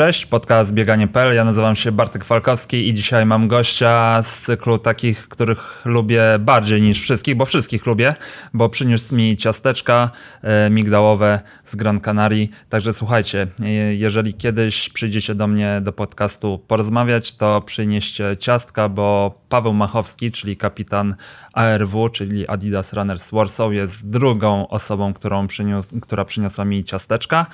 Cześć, podcast Bieganie.pl. Ja nazywam się Bartek Falkowski i dzisiaj mam gościa z cyklu takich, których lubię bardziej niż wszystkich, bo wszystkich lubię, bo przyniósł mi ciasteczka e, migdałowe z Gran Canaria. Także słuchajcie, e, jeżeli kiedyś przyjdziecie do mnie do podcastu porozmawiać, to przynieście ciastka, bo Paweł Machowski, czyli kapitan ARW, czyli Adidas Runners Warsaw jest drugą osobą, którą przyniósł, która przyniosła mi ciasteczka.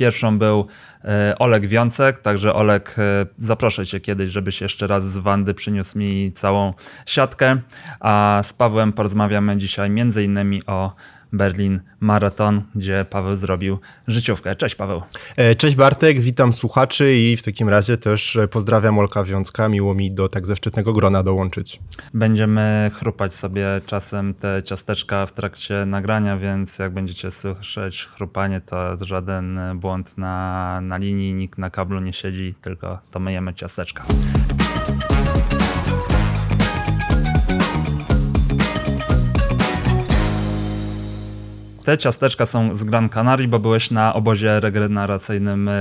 Pierwszą był e, Olek Wiącek, także Olek, e, zaproszę cię kiedyś, żebyś jeszcze raz z Wandy przyniósł mi całą siatkę, a z Pawłem porozmawiamy dzisiaj m.in. o Berlin Marathon, gdzie Paweł zrobił życiówkę. Cześć Paweł. E, cześć Bartek, witam słuchaczy i w takim razie też e, pozdrawiam Olka Wiązka. Miło mi do tak zaszczytnego grona dołączyć. Będziemy chrupać sobie czasem te ciasteczka w trakcie nagrania, więc jak będziecie słyszeć chrupanie, to żaden błąd na, na linii, nikt na kablu nie siedzi, tylko to myjemy ciasteczka. Te ciasteczka są z Gran Canaria, bo byłeś na obozie regeneracyjnym e,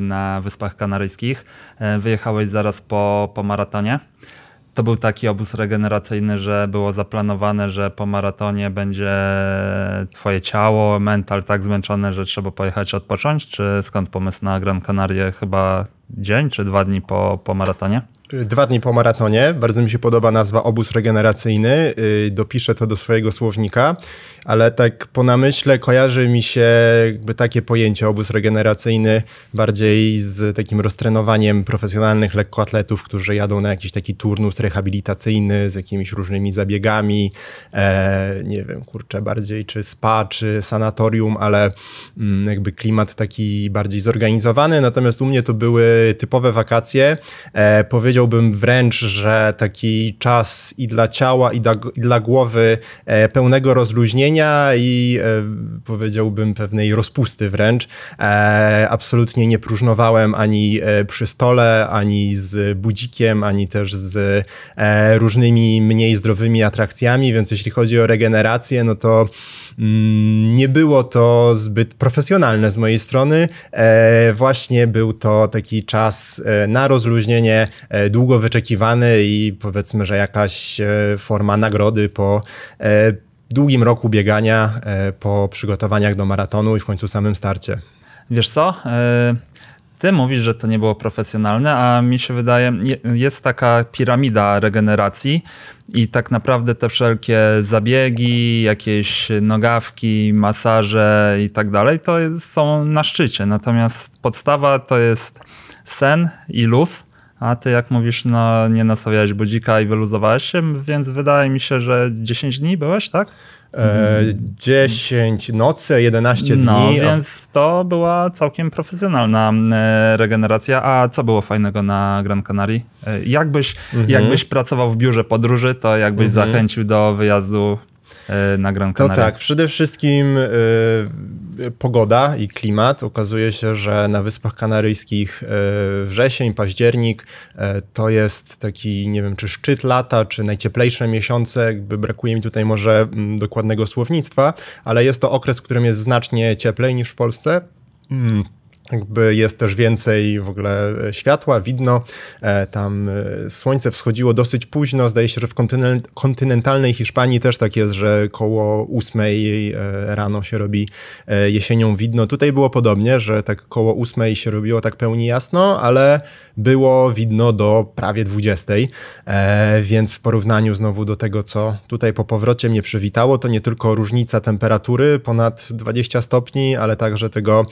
na Wyspach Kanaryjskich. E, wyjechałeś zaraz po, po maratonie. To był taki obóz regeneracyjny, że było zaplanowane, że po maratonie będzie twoje ciało, mental tak zmęczone, że trzeba pojechać odpocząć? Czy skąd pomysł na Gran Canaria? Chyba dzień czy dwa dni po, po maratonie? Dwa dni po maratonie. Bardzo mi się podoba nazwa obóz regeneracyjny. Y, dopiszę to do swojego słownika ale tak po namyśle kojarzy mi się jakby takie pojęcie obóz regeneracyjny bardziej z takim roztrenowaniem profesjonalnych lekkoatletów, którzy jadą na jakiś taki turnus rehabilitacyjny z jakimiś różnymi zabiegami, e, nie wiem, kurczę, bardziej czy spa, czy sanatorium, ale mm, jakby klimat taki bardziej zorganizowany, natomiast u mnie to były typowe wakacje. E, powiedziałbym wręcz, że taki czas i dla ciała, i dla, i dla głowy e, pełnego rozluźnienia, i e, powiedziałbym pewnej rozpusty wręcz. E, absolutnie nie próżnowałem ani e, przy stole, ani z budzikiem, ani też z e, różnymi mniej zdrowymi atrakcjami, więc jeśli chodzi o regenerację, no to mm, nie było to zbyt profesjonalne z mojej strony. E, właśnie był to taki czas e, na rozluźnienie, długo wyczekiwany i powiedzmy, że jakaś forma nagrody po długim roku biegania e, po przygotowaniach do maratonu i w końcu samym starcie. Wiesz co? E, ty mówisz, że to nie było profesjonalne, a mi się wydaje, jest taka piramida regeneracji i tak naprawdę te wszelkie zabiegi, jakieś nogawki, masaże i tak dalej, to są na szczycie. Natomiast podstawa to jest sen i luz a ty jak mówisz, no nie nastawiałeś budzika i wyluzowałeś się, więc wydaje mi się, że 10 dni byłeś, tak? E, 10 nocy, 11 no, dni. No, więc to była całkiem profesjonalna e, regeneracja. A co było fajnego na Gran Canaria? E, jakbyś, mhm. jakbyś pracował w biurze podróży, to jakbyś mhm. zachęcił do wyjazdu E, na Gran Canaria. To tak, przede wszystkim y, pogoda i klimat. Okazuje się, że na Wyspach Kanaryjskich y, wrzesień, październik y, to jest taki, nie wiem, czy szczyt lata, czy najcieplejsze miesiące, jakby brakuje mi tutaj może m, mm, dokładnego słownictwa, ale jest to okres, w którym jest znacznie cieplej niż w Polsce. Mm jakby jest też więcej w ogóle e, światła, widno. E, tam e, słońce wschodziło dosyć późno. Zdaje się, że w kontynentalnej Hiszpanii też tak jest, że koło 8 rano się robi jesienią widno. Tutaj było podobnie, że tak koło 8 się robiło tak pełni jasno, ale było widno do prawie 20. Więc w porównaniu znowu do tego, co tutaj po powrocie mnie przywitało, to nie tylko różnica temperatury ponad 20 stopni, ale także tego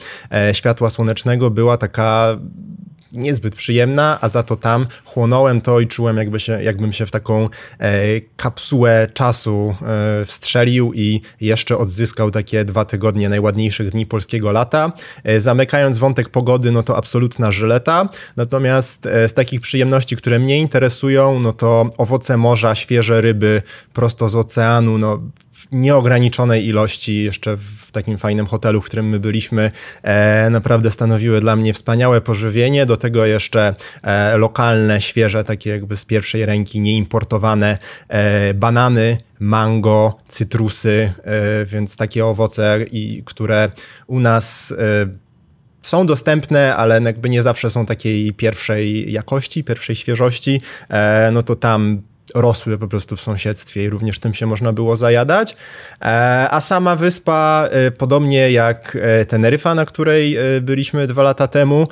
światła słonecznego słonecznego była taka niezbyt przyjemna, a za to tam chłonąłem to i czułem, jakby się, jakbym się w taką e, kapsułę czasu e, wstrzelił i jeszcze odzyskał takie dwa tygodnie najładniejszych dni polskiego lata. E, zamykając wątek pogody, no to absolutna żyleta. Natomiast e, z takich przyjemności, które mnie interesują, no to owoce morza, świeże ryby prosto z oceanu, no w nieograniczonej ilości, jeszcze w takim fajnym hotelu, w którym my byliśmy, e, naprawdę stanowiły dla mnie wspaniałe pożywienie. Do tego jeszcze e, lokalne, świeże, takie jakby z pierwszej ręki, nieimportowane e, banany, mango, cytrusy, e, więc takie owoce, i, które u nas e, są dostępne, ale jakby nie zawsze są takiej pierwszej jakości, pierwszej świeżości, e, no to tam rosły po prostu w sąsiedztwie i również tym się można było zajadać. E, a sama wyspa, e, podobnie jak e, Teneryfa, na której byliśmy dwa lata temu,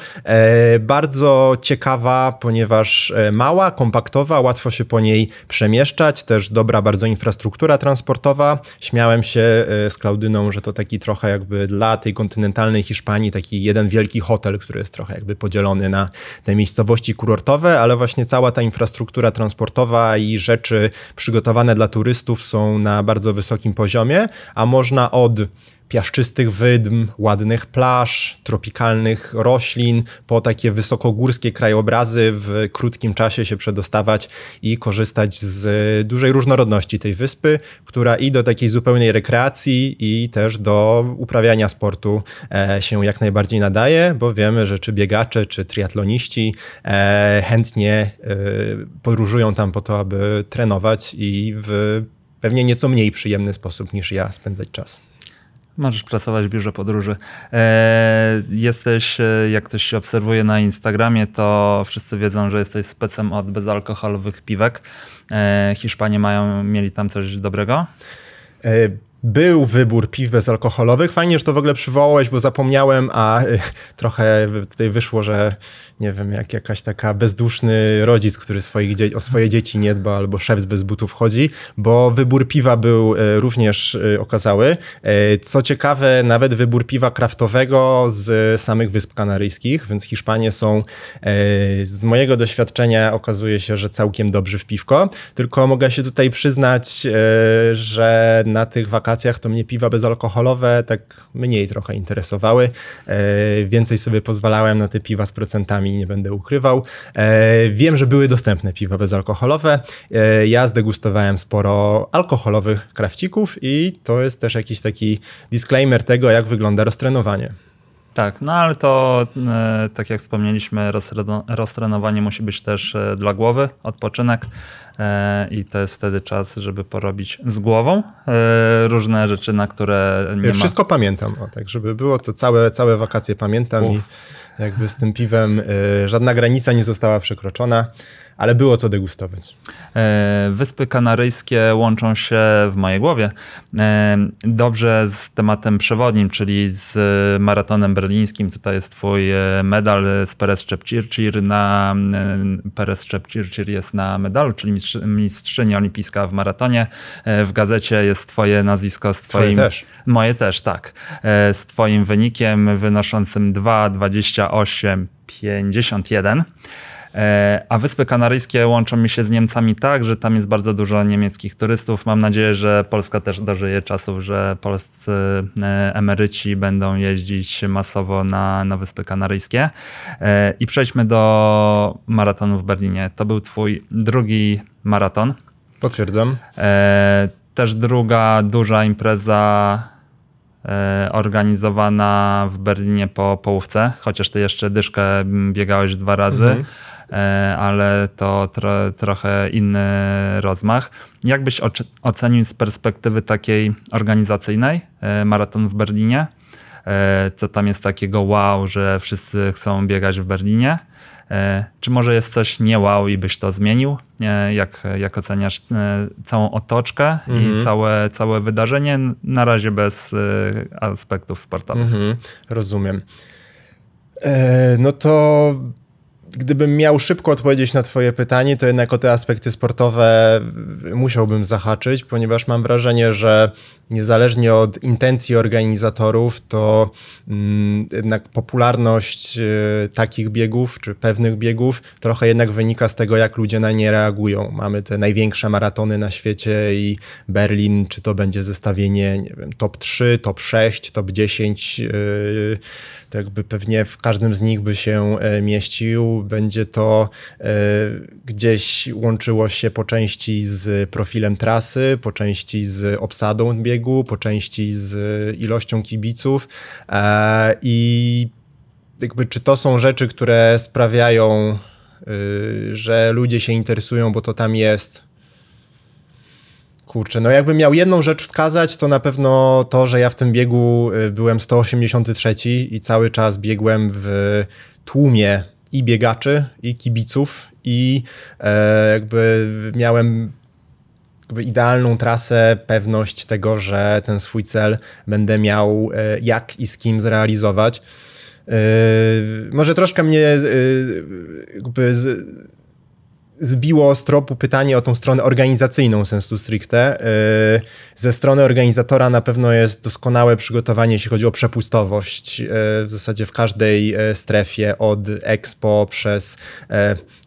bardzo ciekawa, ponieważ mała, kompaktowa, łatwo się po niej przemieszczać, też dobra bardzo infrastruktura transportowa. Śmiałem się z Klaudyną, że to taki trochę jakby dla tej kontynentalnej Hiszpanii taki jeden wielki hotel, który jest trochę jakby podzielony na te miejscowości kurortowe, ale właśnie cała ta infrastruktura transportowa i i rzeczy przygotowane dla turystów są na bardzo wysokim poziomie, a można od piaszczystych wydm, ładnych plaż, tropikalnych roślin, po takie wysokogórskie krajobrazy w krótkim czasie się przedostawać i korzystać z dużej różnorodności tej wyspy, która i do takiej zupełnej rekreacji i też do uprawiania sportu e, się jak najbardziej nadaje, bo wiemy, że czy biegacze, czy triatloniści e, chętnie e, podróżują tam po to, aby trenować i w pewnie nieco mniej przyjemny sposób niż ja spędzać czas. Możesz pracować w biurze podróży. E, jesteś, e, jak ktoś się obserwuje na Instagramie, to wszyscy wiedzą, że jesteś specem od bezalkoholowych piwek. E, Hiszpanie mają, mieli tam coś dobrego? był wybór piw bezalkoholowych. Fajnie, że to w ogóle przywołałeś, bo zapomniałem, a y, trochę tutaj wyszło, że nie wiem, jak jakaś taka bezduszny rodzic, który swoich, o swoje dzieci nie dba, albo szef bez butów chodzi, bo wybór piwa był y, również y, okazały. Y, co ciekawe, nawet wybór piwa kraftowego z samych Wysp Kanaryjskich, więc Hiszpanie są, y, z mojego doświadczenia okazuje się, że całkiem dobrzy w piwko, tylko mogę się tutaj przyznać, y, że na tych wakacjach to mnie piwa bezalkoholowe tak mniej trochę interesowały. E, więcej sobie pozwalałem na te piwa z procentami, nie będę ukrywał. E, wiem, że były dostępne piwa bezalkoholowe. E, ja zdegustowałem sporo alkoholowych krawcików i to jest też jakiś taki disclaimer tego, jak wygląda roztrenowanie. Tak, no ale to e, tak jak wspomnieliśmy, roztrenowanie musi być też e, dla głowy, odpoczynek. E, i to jest wtedy czas, żeby porobić z głową e, różne rzeczy, na które nie Wszystko ma... pamiętam, o, tak żeby było to całe, całe wakacje pamiętam Uf. i jakby z tym piwem e, żadna granica nie została przekroczona ale było co degustować. E, Wyspy Kanaryjskie łączą się w mojej głowie e, dobrze z tematem przewodnim, czyli z maratonem berlińskim. Tutaj jest twój e, medal z Perez Czepcircir na Perez Czepcircir jest na medalu, czyli mistrzyni olimpijska w maratonie. W gazecie jest twoje nazwisko z twoim... Twoje też. Moje też, tak. Z twoim wynikiem wynoszącym 2,28,51. E, a Wyspy Kanaryjskie łączą mi się z Niemcami tak, że tam jest bardzo dużo niemieckich turystów. Mam nadzieję, że Polska też dożyje czasów, że polscy e, emeryci będą jeździć masowo na, na Wyspy Kanaryjskie. E, I przejdźmy do maratonu w Berlinie. To był twój drugi maraton. Potwierdzam. Też druga duża impreza organizowana w Berlinie po połówce, chociaż ty jeszcze dyszkę biegałeś dwa razy. Mhm. E, ale to tro, trochę inny rozmach. Jak byś ocenił z perspektywy takiej organizacyjnej e, maraton w Berlinie? E, co tam jest takiego wow, że wszyscy chcą biegać w Berlinie? Czy może jest coś nie wow i byś to zmienił? Jak, jak oceniasz całą otoczkę mhm. i całe, całe wydarzenie? Na razie bez aspektów sportowych. Mhm, rozumiem. No to gdybym miał szybko odpowiedzieć na Twoje pytanie, to jednak o te aspekty sportowe musiałbym zahaczyć, ponieważ mam wrażenie, że niezależnie od intencji organizatorów, to mm, jednak popularność e, takich biegów czy pewnych biegów trochę jednak wynika z tego, jak ludzie na nie reagują. Mamy te największe maratony na świecie i Berlin, czy to będzie zestawienie nie wiem, top 3, top 6, top 10, to jakby pewnie w każdym z nich by się e, mieścił. Będzie to e, gdzieś łączyło się po części z profilem trasy, po części z obsadą biegów po części z ilością kibiców e, i jakby czy to są rzeczy, które sprawiają, y, że ludzie się interesują, bo to tam jest. Kurczę, no jakbym miał jedną rzecz wskazać, to na pewno to, że ja w tym biegu y, byłem 183 i cały czas biegłem w tłumie i biegaczy, i kibiców, i e, jakby miałem jakby idealną trasę, pewność tego, że ten swój cel będę miał e, jak i z kim zrealizować. E, może troszkę mnie e, jakby z, zbiło z tropu pytanie o tą stronę organizacyjną sensu stricte. Yy, ze strony organizatora na pewno jest doskonałe przygotowanie, jeśli chodzi o przepustowość. Yy, w zasadzie w każdej yy, strefie od Expo przez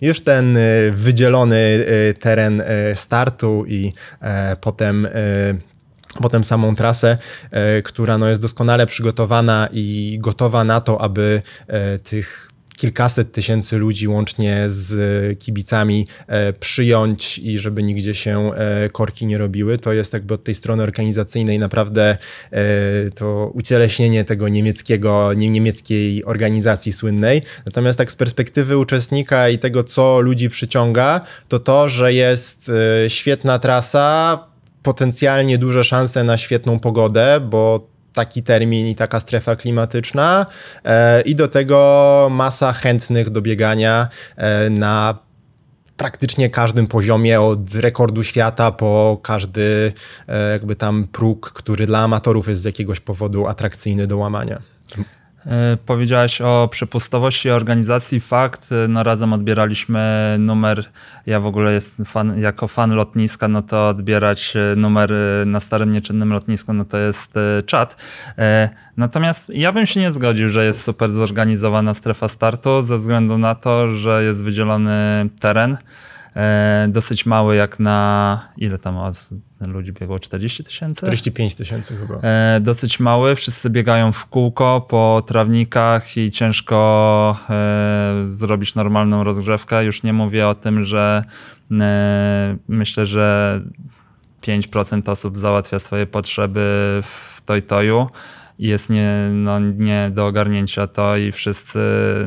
już ten wydzielony teren startu i potem potem samą trasę, która no jest doskonale przygotowana i gotowa na to, aby tych kilkaset tysięcy ludzi łącznie z kibicami e, przyjąć i żeby nigdzie się e, korki nie robiły. To jest jakby od tej strony organizacyjnej naprawdę e, to ucieleśnienie tego niemieckiego, niemieckiej organizacji słynnej. Natomiast tak z perspektywy uczestnika i tego, co ludzi przyciąga, to to, że jest świetna trasa, potencjalnie duże szanse na świetną pogodę, bo taki termin i taka strefa klimatyczna e, i do tego masa chętnych do biegania e, na praktycznie każdym poziomie, od rekordu świata po każdy e, jakby tam próg, który dla amatorów jest z jakiegoś powodu atrakcyjny do łamania. E, powiedziałaś o przepustowości organizacji. Fakt, e, no razem odbieraliśmy numer. Ja w ogóle jestem fan, jako fan lotniska, no to odbierać e, numer na starym nieczynnym lotnisku, no to jest czat. Natomiast ja bym się nie zgodził, że jest super zorganizowana strefa startu, ze względu na to, że jest wydzielony teren. Dosyć mały, jak na ile tam ludzi biegło 40 tysięcy. 45 tysięcy chyba. E, dosyć mały, wszyscy biegają w kółko po trawnikach i ciężko e, zrobić normalną rozgrzewkę. Już nie mówię o tym, że e, myślę, że 5% osób załatwia swoje potrzeby w Toytoju jest nie, no, nie do ogarnięcia to i wszyscy,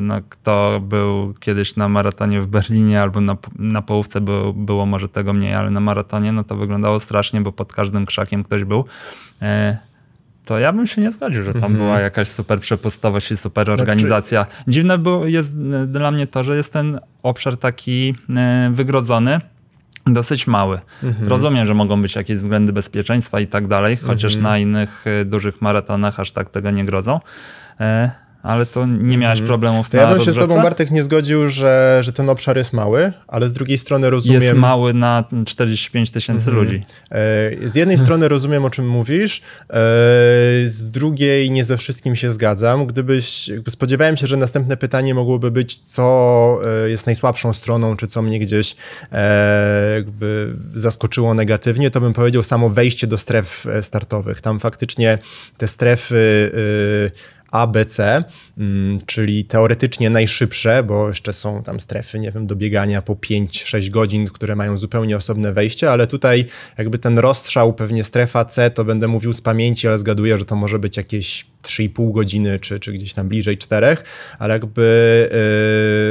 no, kto był kiedyś na maratonie w Berlinie albo na, na połówce był, było może tego mniej, ale na maratonie no to wyglądało strasznie, bo pod każdym krzakiem ktoś był. E, to ja bym się nie zgodził, że tam mhm. była jakaś super przepustowość i super znaczy- organizacja. Dziwne było, jest e, dla mnie to, że jest ten obszar taki e, wygrodzony, dosyć mały. Mhm. Rozumiem, że mogą być jakieś względy bezpieczeństwa i tak dalej, chociaż mhm. na innych y, dużych maratonach aż tak tego nie grodzą. E, ale to nie miałeś mm. problemów to na Ja bym się z tobą, Bartek, nie zgodził, że, że ten obszar jest mały, ale z drugiej strony rozumiem... Jest mały na 45 tysięcy mm ludzi. E, z jednej strony rozumiem, o czym mówisz, e, z drugiej nie ze wszystkim się zgadzam. Gdybyś... Spodziewałem się, że następne pytanie mogłoby być, co e, jest najsłabszą stroną, czy co mnie gdzieś jakby zaskoczyło negatywnie, to bym powiedział samo wejście do stref startowych. Tam faktycznie te strefy ABC, mm, czyli teoretycznie najszybsze, bo jeszcze są tam strefy, nie wiem, dobiegania po 5-6 godzin, które mają zupełnie osobne wejście, ale tutaj jakby ten rozstrzał, pewnie strefa C, to będę mówił z pamięci, ale zgaduję, że to może być jakieś 3,5 godziny, czy, czy gdzieś tam bliżej 4, ale jakby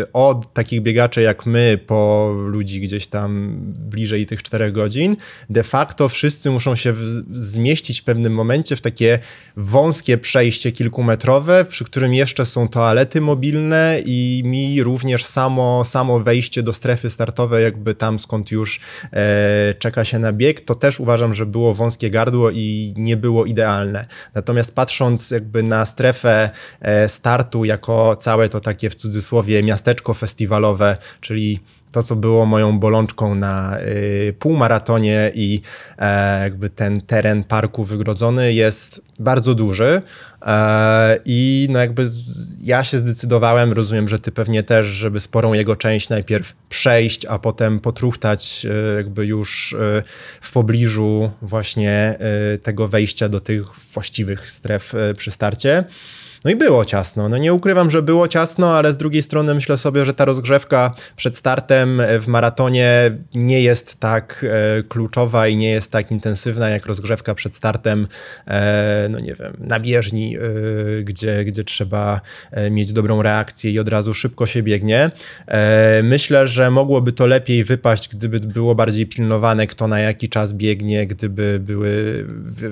y, od takich biegaczy jak my, po ludzi gdzieś tam bliżej tych 4 godzin, de facto wszyscy muszą się zmieścić w pewnym momencie w takie wąskie przejście kilkumetrowe, przy którym jeszcze są toalety mobilne i mi również samo, samo wejście do strefy startowej, jakby tam skąd już e, czeka się na bieg, to też uważam, że było wąskie gardło i nie było idealne. Natomiast patrząc jakby na strefę e, startu jako całe to takie w cudzysłowie miasteczko festiwalowe, czyli to, co było moją bolączką na y, półmaratonie i e, jakby ten teren parku wygrodzony jest bardzo duży e, i no jakby ja się zdecydowałem, rozumiem, że ty pewnie też, żeby sporą jego część najpierw przejść, a potem potruchtać y, jakby już y, w pobliżu właśnie e, tego wejścia do tych właściwych stref przy starcie. No i było ciasno. No nie ukrywam, że było ciasno, ale z drugiej strony myślę sobie, że ta rozgrzewka przed startem w maratonie nie jest tak e, kluczowa i nie jest tak intensywna jak rozgrzewka przed startem, e, no nie wiem, na bieżni, e, gdzie, gdzie trzeba e, mieć dobrą reakcję i od razu szybko się biegnie. E, myślę, że mogłoby to lepiej wypaść, gdyby było bardziej pilnowane, kto na jaki czas biegnie, gdyby były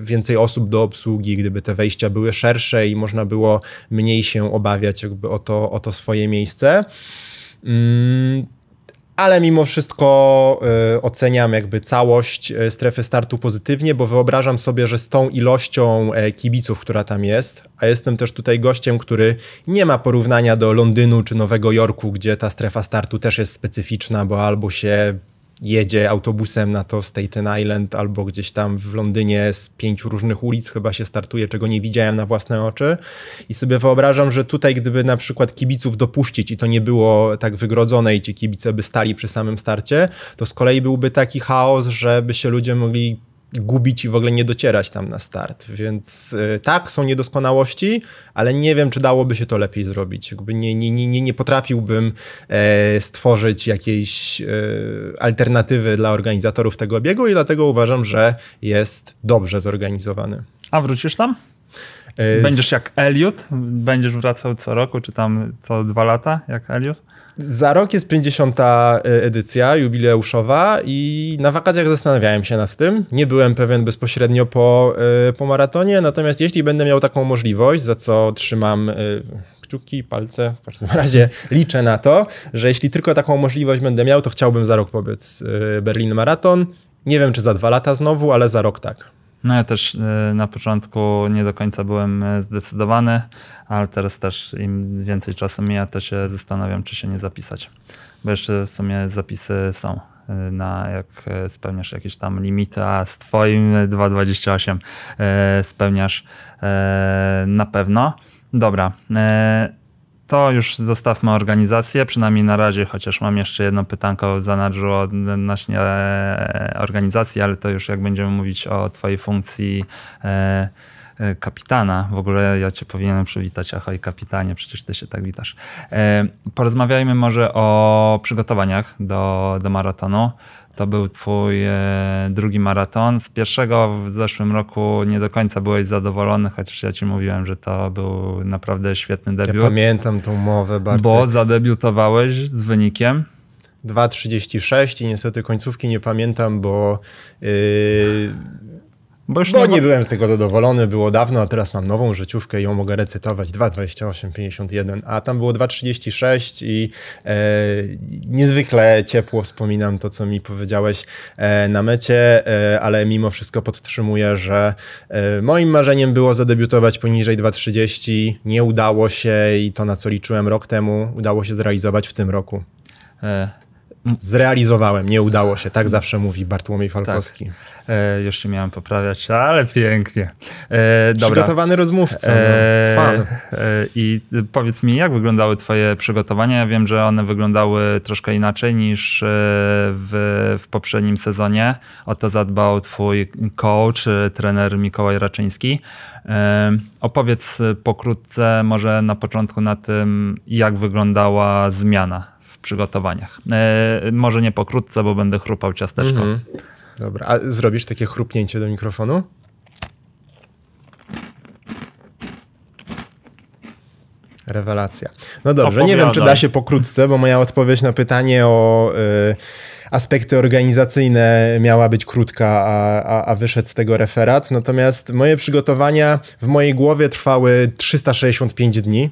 więcej osób do obsługi, gdyby te wejścia były szersze i można było mniej się obawiać jakby o to, o to swoje miejsce. Mm, ale mimo wszystko y, oceniam jakby całość y, strefy startu pozytywnie, bo wyobrażam sobie, że z tą ilością e, kibiców, która tam jest, a jestem też tutaj gościem, który nie ma porównania do Londynu czy Nowego Jorku, gdzie ta strefa startu też jest specyficzna, bo albo się jedzie autobusem na to Staten Island albo gdzieś tam w Londynie z pięciu różnych ulic chyba się startuje, czego nie widziałem na własne oczy. I sobie wyobrażam, że tutaj gdyby na przykład kibiców dopuścić i to nie było tak wygrodzone i ci kibice by stali przy samym starcie, to z kolei byłby taki chaos, żeby się ludzie mogli gubić i w ogóle nie docierać tam na start. Więc y, tak, są niedoskonałości, ale nie wiem, czy dałoby się to lepiej zrobić. Jakby nie, nie, nie, nie, nie potrafiłbym e, stworzyć jakiejś e, alternatywy dla organizatorów tego biegu i dlatego uważam, że jest dobrze zorganizowany. A wrócisz tam? E, Będziesz jak Elliot? Będziesz wracał co roku, czy tam co dwa lata, jak Elliot? Za rok jest 50. E, edycja jubileuszowa i na wakacjach zastanawiałem się nad tym. Nie byłem pewien bezpośrednio po, e, po maratonie, natomiast jeśli będę miał taką możliwość, za co trzymam kciuki, palce, w każdym razie liczę na to, że jeśli tylko taką możliwość będę miał, to chciałbym za rok pobiec Berlin Maraton. Nie wiem, czy za dwa lata znowu, ale za rok tak. No ja też e, na początku nie do końca byłem e, zdecydowany, ale teraz też im więcej czasu mija, to się zastanawiam, czy się nie zapisać. Bo jeszcze w sumie zapisy są e, na jak spełniasz jakieś tam limity, a z twoim 2.28 spełniasz na pewno. Dobra to już zostawmy organizację, przynajmniej na razie, chociaż mam jeszcze jedno pytanko w zanadrzu odnośnie e, organizacji, ale to już jak będziemy mówić o twojej funkcji e, e, kapitana. W ogóle ja cię powinienem przywitać. Ahoj kapitanie, przecież ty się tak witasz. Porozmawiajmy może o przygotowaniach do, do maratonu. To był twój e, drugi maraton. Z pierwszego w zeszłym roku nie do końca byłeś zadowolony, chociaż ja ci mówiłem, że to był naprawdę świetny debiut. Ja pamiętam tą mowę bardzo. Bo zadebiutowałeś z wynikiem. 2.36 i niestety końcówki nie pamiętam, bo yy, bo, już bo nie, nie byłem z tego zadowolony, było dawno, a teraz mam nową życiówkę i ją mogę recytować 2,28,51, a tam było 2,36 i e, niezwykle ciepło wspominam to, co mi powiedziałeś e, na mecie, e, ale mimo wszystko podtrzymuję, że e, moim marzeniem było zadebiutować poniżej 2,30, nie udało się i to, na co liczyłem rok temu, udało się zrealizować w tym roku. E, Zrealizowałem, nie udało się. Tak zawsze mówi Bartłomiej Falkowski. Tak. E, jeszcze miałem poprawiać, ale pięknie. E, dobra. Przygotowany rozmówca. no. E, Fan. E, I powiedz mi, jak wyglądały Twoje przygotowania? Ja wiem, że one wyglądały troszkę inaczej niż e, w, w poprzednim sezonie. O to zadbał Twój coach, trener Mikołaj Raczyński. Opowiedz pokrótce, może na początku, na tym, jak wyglądała zmiana przygotowaniach. E, może nie pokrótce, bo będę chrupał ciasteczko. Mhm. Dobra, a zrobisz takie chrupnięcie do mikrofonu? Rewelacja. No dobrze, Opowiadam. nie wiem, czy da się pokrótce, bo moja odpowiedź na pytanie o y, aspekty organizacyjne miała być krótka, a, a, a, wyszedł z tego referat. Natomiast moje przygotowania w mojej głowie trwały 365 dni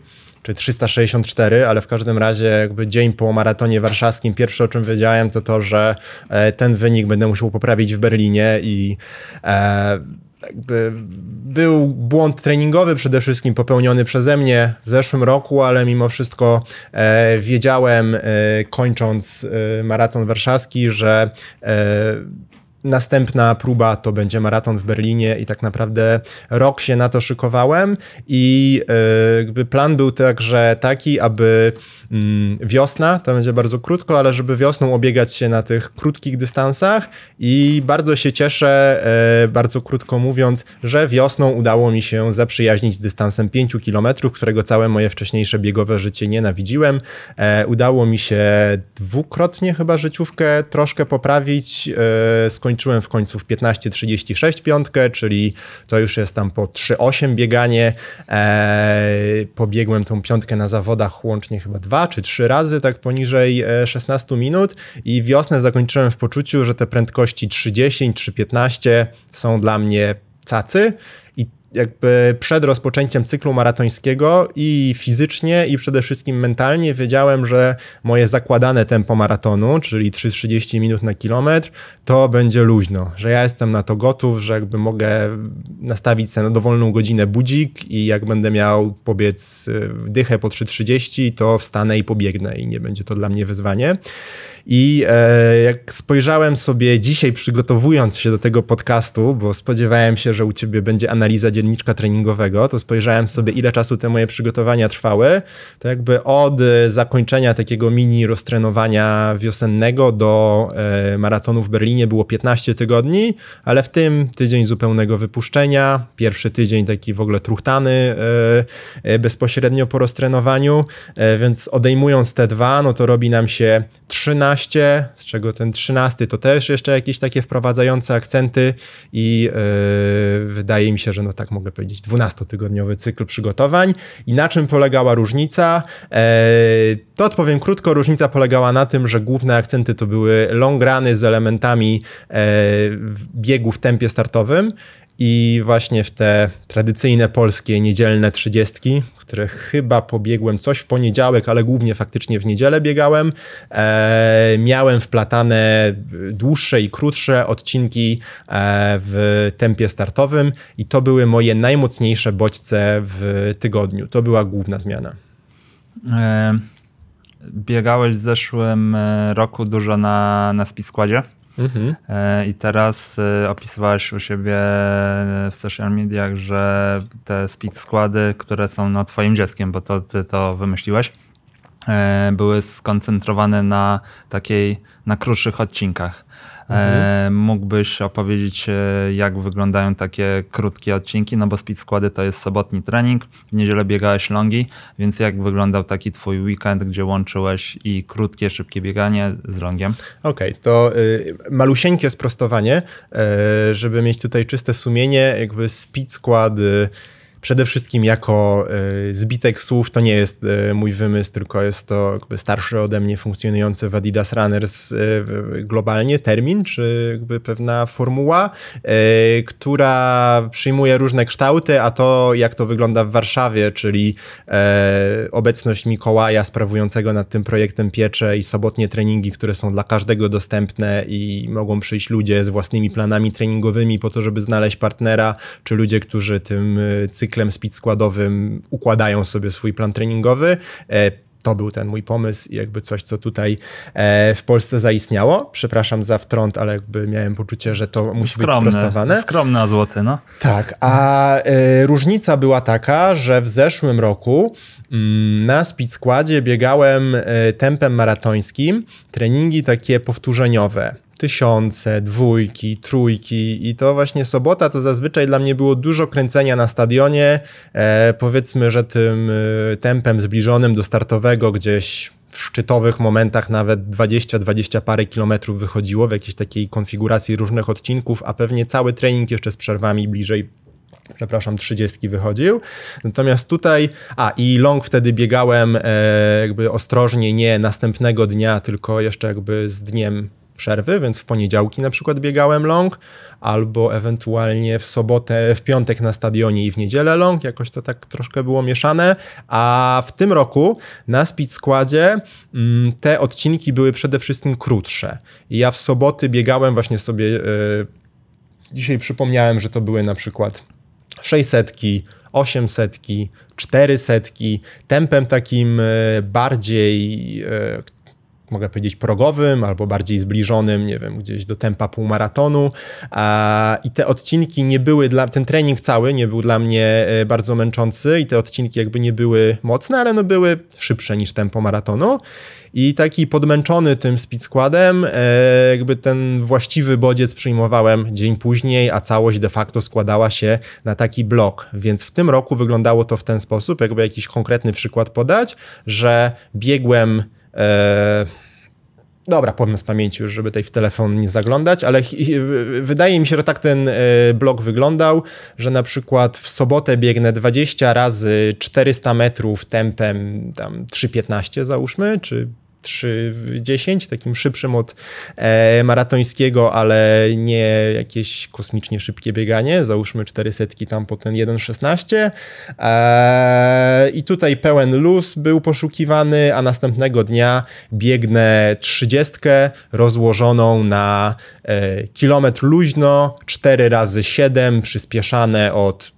czy 364, ale w każdym razie jakby dzień po maratonie warszawskim pierwsze o czym wiedziałem to to, że e, ten wynik będę musiał poprawić w Berlinie i e, był błąd treningowy przede wszystkim popełniony przeze mnie w zeszłym roku, ale mimo wszystko e, wiedziałem e, kończąc e, maraton warszawski, że e, Następna próba to będzie maraton w Berlinie i tak naprawdę rok się na to szykowałem i e, jakby plan był także taki, aby mm, wiosna, to będzie bardzo krótko, ale żeby wiosną obiegać się na tych krótkich dystansach i bardzo się cieszę, e, bardzo krótko mówiąc, że wiosną udało mi się zaprzyjaźnić z dystansem 5 km, którego całe moje wcześniejsze biegowe życie nienawidziłem. E, udało mi się dwukrotnie chyba życiówkę troszkę poprawić, skończyłem w końcu w 15.36 piątkę, czyli to już jest tam po 3.8 bieganie. Eee, pobiegłem tą piątkę na zawodach łącznie chyba dwa czy trzy razy, tak poniżej 16 e, minut i wiosnę zakończyłem w poczuciu, że te prędkości 3.10, 3.15 są dla mnie cacy i jakby przed rozpoczęciem cyklu maratońskiego i fizycznie, i przede wszystkim mentalnie wiedziałem, że moje zakładane tempo maratonu, czyli 3,30 minut na kilometr, to będzie luźno, że ja jestem na to gotów, że jakby mogę nastawić sobie na dowolną godzinę budzik i jak będę miał pobiec dychę po 3,30, to wstanę i pobiegnę i nie będzie to dla mnie wyzwanie. I e, jak spojrzałem sobie dzisiaj, przygotowując się do tego podcastu, bo spodziewałem się, że u ciebie będzie analiza dzienniczka treningowego, to spojrzałem sobie, ile czasu te moje przygotowania trwały. To jakby od e, zakończenia takiego mini roztrenowania wiosennego do e, maratonu w Berlinie było 15 tygodni, ale w tym tydzień zupełnego wypuszczenia, pierwszy tydzień taki w ogóle truchtany e, e bezpośrednio po roztrenowaniu, e, więc odejmując te dwa, no to robi nam się 13 z czego ten 13 to też jeszcze jakieś takie wprowadzające akcenty i yy, wydaje mi się, że no tak mogę powiedzieć, 12-tygodniowy cykl przygotowań. I na czym polegała różnica? E, to odpowiem krótko. Różnica polegała na tym, że główne akcenty to były long runy z elementami yy, biegu w tempie startowym i właśnie w te tradycyjne polskie niedzielne trzydziestki, które chyba pobiegłem coś w poniedziałek, ale głównie faktycznie w niedzielę biegałem, e, miałem wplatane dłuższe i krótsze odcinki e, w tempie startowym i to były moje najmocniejsze bodźce w tygodniu. To była główna zmiana. E, biegałeś w zeszłym e, roku dużo na, na spiskładzie? składzie? Mhm. E, I teraz e, opisywałeś u siebie e, w social mediach, że te speed składy, które są na twoim dzieckiem, bo to ty to wymyśliłeś, E, były skoncentrowane na takiej, na krótszych odcinkach. E, mhm. Mógłbyś opowiedzieć, e, jak wyglądają takie krótkie odcinki, no bo speed składy to jest sobotni trening, w niedzielę biegałeś longi, więc jak wyglądał taki twój weekend, gdzie łączyłeś i krótkie, szybkie bieganie z longiem? Okej, okay, to y, malusieńkie sprostowanie, y, żeby mieć tutaj czyste sumienie, jakby speed składy y, przede wszystkim jako e, zbitek słów, to nie jest e, mój wymysł, tylko jest to jakby starszy ode mnie funkcjonujący w Adidas Runners e, globalnie termin, czy jakby pewna formuła, która przyjmuje różne kształty, a to jak to wygląda w Warszawie, czyli obecność Mikołaja sprawującego nad tym projektem piecze i sobotnie treningi, które są dla każdego dostępne i mogą przyjść ludzie z własnymi planami treningowymi po to, żeby znaleźć partnera, czy ludzie, którzy tym cyklem cyklem speed składowym układają sobie swój plan treningowy. E, to był ten mój pomysł i jakby coś, co tutaj e, w Polsce zaistniało. Przepraszam za wtrąt, ale jakby miałem poczucie, że to musi skromne, być sprostowane. Skromne złoty, no. Tak, a e, różnica była taka, że w zeszłym roku mm, na speed składzie biegałem tempem maratońskim, treningi takie powtórzeniowe tysiące, dwójki, trójki i to właśnie sobota to zazwyczaj dla mnie było dużo kręcenia na stadionie, e, powiedzmy, że tym e, tempem zbliżonym do startowego gdzieś w szczytowych momentach nawet 20-20 parę kilometrów wychodziło w jakiejś takiej konfiguracji różnych odcinków, a pewnie cały trening jeszcze z przerwami bliżej przepraszam, 30 wychodził. Natomiast tutaj, a i long wtedy biegałem e, jakby ostrożnie, nie następnego dnia, tylko jeszcze jakby z dniem przerwy, więc w poniedziałki na przykład biegałem long, albo ewentualnie w sobotę, w piątek na stadionie i w niedzielę long, jakoś to tak troszkę było mieszane, a w tym roku na speed składzie mm, te odcinki były przede wszystkim krótsze. ja w soboty biegałem właśnie sobie, e, dzisiaj przypomniałem, że to były na przykład 600, 800, 400, tempem takim e, bardziej e, mogę powiedzieć, progowym albo bardziej zbliżonym, nie wiem, gdzieś do tempa półmaratonu. I te odcinki nie były dla, ten trening cały nie był dla mnie e, bardzo męczący i te odcinki jakby nie były mocne, ale no były szybsze niż tempo maratonu. I taki podmęczony tym speed składem, e, jakby ten właściwy bodziec przyjmowałem dzień później, a całość de facto składała się na taki blok. Więc w tym roku wyglądało to w ten sposób, jakby jakiś konkretny przykład podać, że biegłem E, dobra, powiem z pamięci już, żeby tej w telefon nie zaglądać, ale wydaje mi się, że tak ten e, blok wyglądał, że na przykład w sobotę biegnę 20 razy 400 metrów tempem tam 3,15 załóżmy, czy 3.10, takim szybszym od e, maratońskiego, ale nie jakieś kosmicznie szybkie bieganie, załóżmy 400 tam po ten 1.16 e, i tutaj pełen luz był poszukiwany, a następnego dnia biegnę 30 rozłożoną na e, kilometr luźno, 4 razy 7 przyspieszane od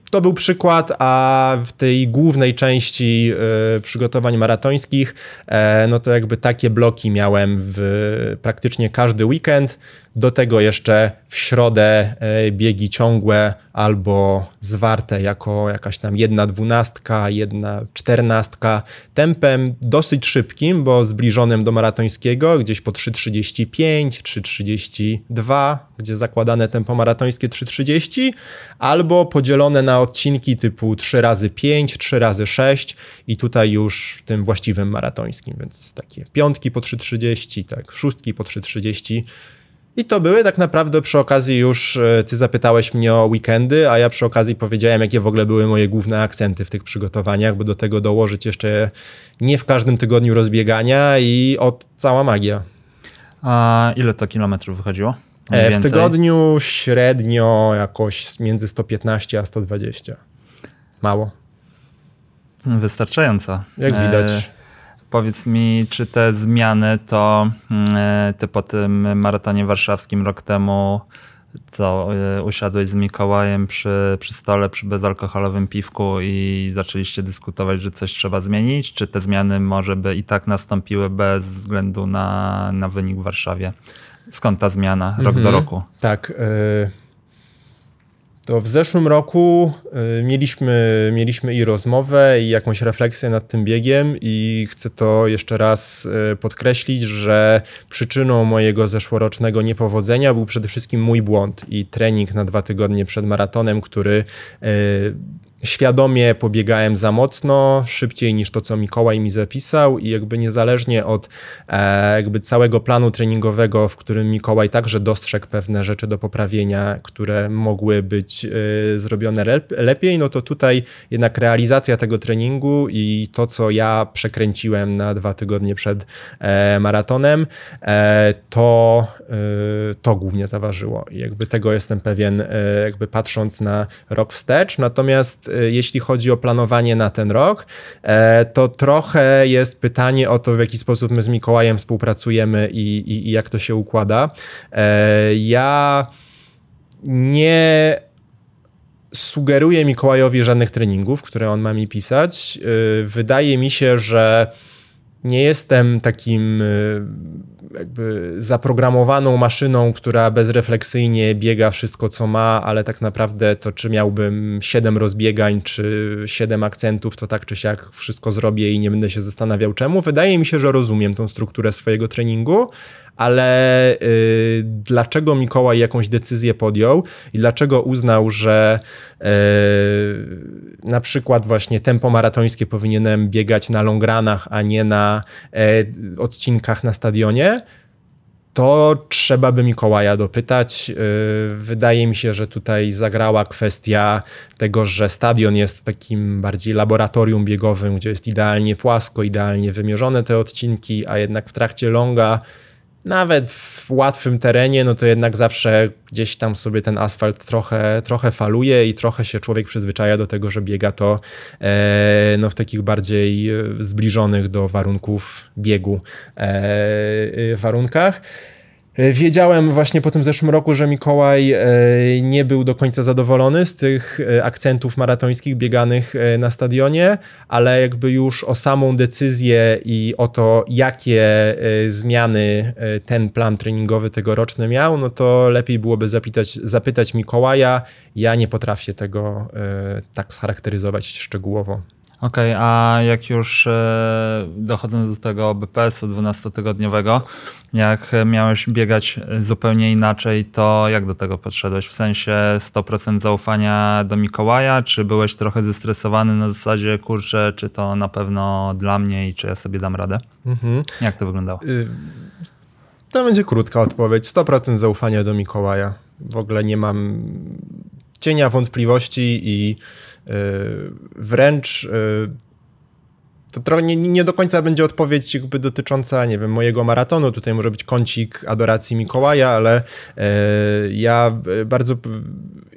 to był przykład, a w tej głównej części y, przygotowań maratońskich, e, no to jakby takie bloki miałem w praktycznie każdy weekend. Do tego jeszcze w środę e, biegi ciągłe albo zwarte jako jakaś tam jedna dwunastka, jedna czternastka, tempem dosyć szybkim, bo zbliżonym do maratońskiego, gdzieś po 3,35, 3,32, gdzie zakładane tempo maratońskie 3,30, albo podzielone na odcinki typu 3x5, 3x6 i tutaj już tym właściwym maratońskim, więc takie piątki po 3.30, tak, szóstki po 3.30. I to były tak naprawdę przy okazji już, e, ty zapytałeś mnie o weekendy, a ja przy okazji powiedziałem, jakie w ogóle były moje główne akcenty w tych przygotowaniach, bo do tego dołożyć jeszcze nie w każdym tygodniu rozbiegania i od cała magia. A ile to kilometrów wychodziło? Więcej? W tygodniu średnio jakoś między 115 a 120. Mało. Wystarczająco. Jak e, widać. E, powiedz mi, czy te zmiany to mm, e, ty po tym maratonie warszawskim rok temu co e, usiadłeś z Mikołajem przy, przy stole, przy bezalkoholowym piwku i zaczęliście dyskutować, że coś trzeba zmienić? Czy te zmiany może by i tak nastąpiły bez względu na, na wynik w Warszawie? Skąd ta zmiana rok mhm. do roku? Tak. E, to w zeszłym roku e, mieliśmy, mieliśmy i rozmowę, i jakąś refleksję nad tym biegiem, i chcę to jeszcze raz e, podkreślić, że przyczyną mojego zeszłorocznego niepowodzenia był przede wszystkim mój błąd i trening na dwa tygodnie przed maratonem, który świadomie pobiegałem za mocno, szybciej niż to, co Mikołaj mi zapisał i jakby niezależnie od e, jakby całego planu treningowego, w którym Mikołaj także dostrzegł pewne rzeczy do poprawienia, które mogły być e, zrobione lep lepiej, no to tutaj jednak realizacja tego treningu i to, co ja przekręciłem na dwa tygodnie przed e, maratonem, e, to, e, to głównie zaważyło. I jakby tego jestem pewien, e, jakby patrząc na rok wstecz, natomiast E, jeśli chodzi o planowanie na ten rok, e, to trochę jest pytanie o to, w jaki sposób my z Mikołajem współpracujemy i, i, i jak to się układa. E, ja nie sugeruję Mikołajowi żadnych treningów, które on ma mi pisać. Wydaje mi się, że nie jestem takim jakby zaprogramowaną maszyną, która bezrefleksyjnie biega wszystko, co ma, ale tak naprawdę to, czy miałbym 7 rozbiegań, czy 7 akcentów, to tak czy siak wszystko zrobię i nie będę się zastanawiał czemu. Wydaje mi się, że rozumiem tą strukturę swojego treningu ale y, dlaczego Mikołaj jakąś decyzję podjął i dlaczego uznał, że y, na przykład właśnie tempo maratońskie powinienem biegać na longranach, a nie na y, odcinkach na stadionie, to trzeba by Mikołaja dopytać. Y, wydaje mi się, że tutaj zagrała kwestia tego, że stadion jest takim bardziej laboratorium biegowym, gdzie jest idealnie płasko, idealnie wymierzone te odcinki, a jednak w trakcie longa nawet w łatwym terenie, no to jednak zawsze gdzieś tam sobie ten asfalt trochę, trochę faluje i trochę się człowiek przyzwyczaja do tego, że biega to e, no w takich bardziej e, zbliżonych do warunków biegu e, e warunkach. E, wiedziałem właśnie po tym zeszłym roku, że Mikołaj e, nie był do końca zadowolony z tych e, akcentów maratońskich bieganych na stadionie, ale jakby już o samą decyzję i o to, jakie zmiany ten plan treningowy tegoroczny miał, no to lepiej byłoby zapytać, zapytać Mikołaja. Ja nie potrafię tego tak scharakteryzować szczegółowo. Okej, okay, a jak już e, dochodząc do tego BPS-u 12-tygodniowego, jak miałeś biegać zupełnie inaczej, to jak do tego podszedłeś? W sensie 100% zaufania do Mikołaja, czy byłeś trochę zestresowany na zasadzie, kurczę, czy to na pewno dla mnie i czy ja sobie dam radę? Mhm. Jak to wyglądało? Y, to będzie krótka odpowiedź. 100% zaufania do Mikołaja. W ogóle nie mam cienia wątpliwości i E, wręcz e, to trochę nie, nie, do końca będzie odpowiedź jakby dotycząca, nie wiem, mojego maratonu. Tutaj może być kącik adoracji Mikołaja, ale e, ja e, bardzo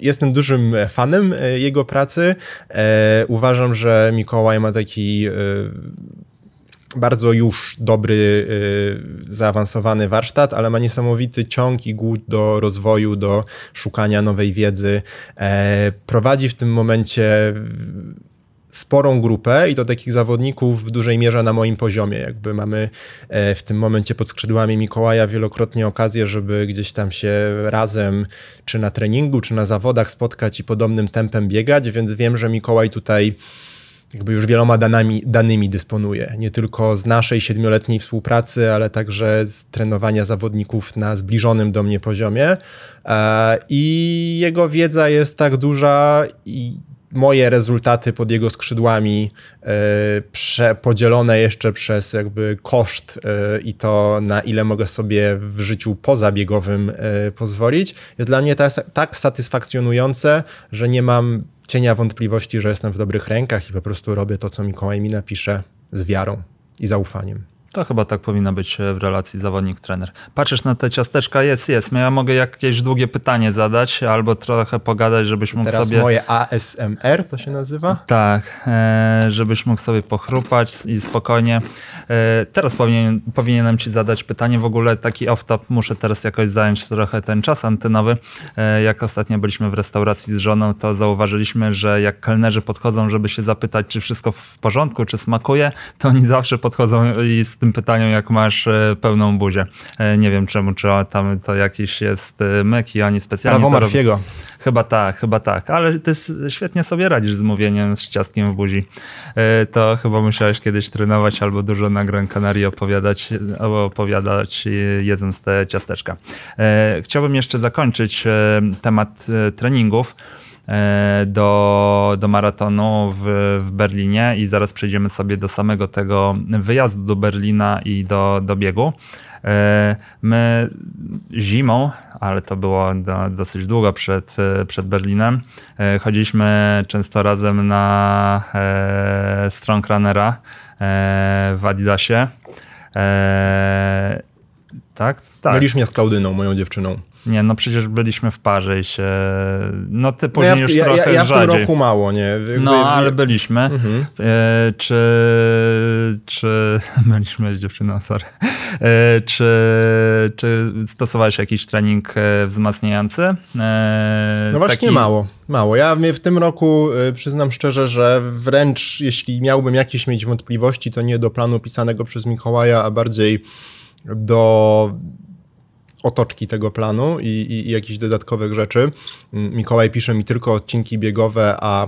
jestem dużym fanem jego pracy. E, uważam, że Mikołaj ma taki e, bardzo już dobry, y, zaawansowany warsztat, ale ma niesamowity ciąg i głód do rozwoju, do szukania nowej wiedzy. E, prowadzi w tym momencie y, sporą grupę i to takich zawodników w dużej mierze na moim poziomie. Jakby mamy e, w tym momencie pod skrzydłami Mikołaja wielokrotnie okazję, żeby gdzieś tam się razem czy na treningu, czy na zawodach spotkać i podobnym tempem biegać, więc wiem, że Mikołaj tutaj jakby już wieloma danami, danymi dysponuje, nie tylko z naszej siedmioletniej współpracy, ale także z trenowania zawodników na zbliżonym do mnie poziomie. E, I jego wiedza jest tak duża i moje rezultaty pod jego skrzydłami, e, podzielone jeszcze przez jakby koszt e, i to, na ile mogę sobie w życiu pozabiegowym pozwolić, jest dla mnie tak, tak satysfakcjonujące, że nie mam cienia wątpliwości, że jestem w dobrych rękach i po prostu robię to, co Mikołaj mi napisze z wiarą i zaufaniem. To chyba tak powinno być e, w relacji zawodnik-trener. Patrzysz na te ciasteczka, jest, jest. No ja mogę jakieś długie pytanie zadać albo trochę pogadać, żebyś mógł Teraz sobie... moje ASMR to się nazywa? Tak, e, żebyś mógł sobie pochrupać i spokojnie. E, teraz powinien, powinienem ci zadać pytanie, w ogóle taki off-top, muszę teraz jakoś zająć trochę ten czas antynowy. Jak ostatnio byliśmy w restauracji z żoną, to zauważyliśmy, że jak kelnerzy podchodzą, żeby się zapytać, czy wszystko w porządku, czy smakuje, to oni zawsze podchodzą i z tym pytaniem, jak masz e, pełną buzię. E, nie wiem czemu, czy tam to jakiś jest e, mek i oni specjalnie Prawo Marfiego. Chyba tak, chyba tak, ale ty świetnie sobie radzisz z mówieniem, z ciastkiem w buzi. To chyba musiałeś kiedyś trenować albo dużo na Gran Canaria opowiadać, albo opowiadać jedząc te ciasteczka. Chciałbym jeszcze zakończyć temat treningów. E, do, do maratonu w, w Berlinie i zaraz przejdziemy sobie do samego tego wyjazdu do Berlina i do, do biegu. E, my zimą, ale to było do, dosyć długo przed, e, przed Berlinem, chodziliśmy często razem na Strong Runnera w Adidasie. Tak? Tak. Mylisz mnie z Klaudyną, moją dziewczyną. Nie, no przecież byliśmy w parze i się... No ty później no ja, już ja, trochę ja, ja w tym roku mało, nie? Jakby, no, ale byliśmy. Mhm. E, czy... Czy... Byliśmy z dziewczyną, sorry. E, czy, czy stosowałeś jakiś trening e, wzmacniający? E, no właśnie taki... mało. Mało. Ja w tym roku e, przyznam szczerze, że wręcz jeśli miałbym jakieś mieć wątpliwości, to nie do planu pisanego przez Mikołaja, a bardziej do otoczki tego planu i, i, i jakichś dodatkowych rzeczy. Mikołaj pisze mi tylko odcinki biegowe, a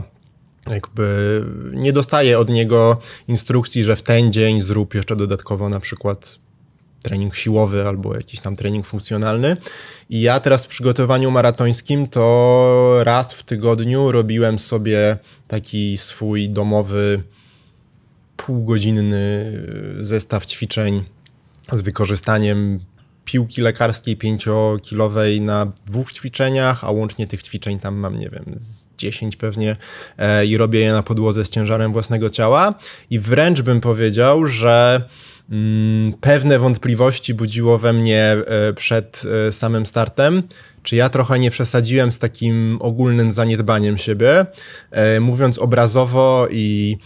jakby nie dostaję od niego instrukcji, że w ten dzień zrób jeszcze dodatkowo na przykład trening siłowy albo jakiś tam trening funkcjonalny. I ja teraz w przygotowaniu maratońskim to raz w tygodniu robiłem sobie taki swój domowy półgodzinny e, zestaw ćwiczeń z wykorzystaniem piłki lekarskiej pięciokilowej na dwóch ćwiczeniach, a łącznie tych ćwiczeń tam mam, nie wiem, z 10 pewnie e, i robię je na podłodze z ciężarem własnego ciała. I wręcz bym powiedział, że mm, pewne wątpliwości budziło we mnie e, przed e, samym startem. Czy ja trochę nie przesadziłem z takim ogólnym zaniedbaniem siebie? E, mówiąc obrazowo i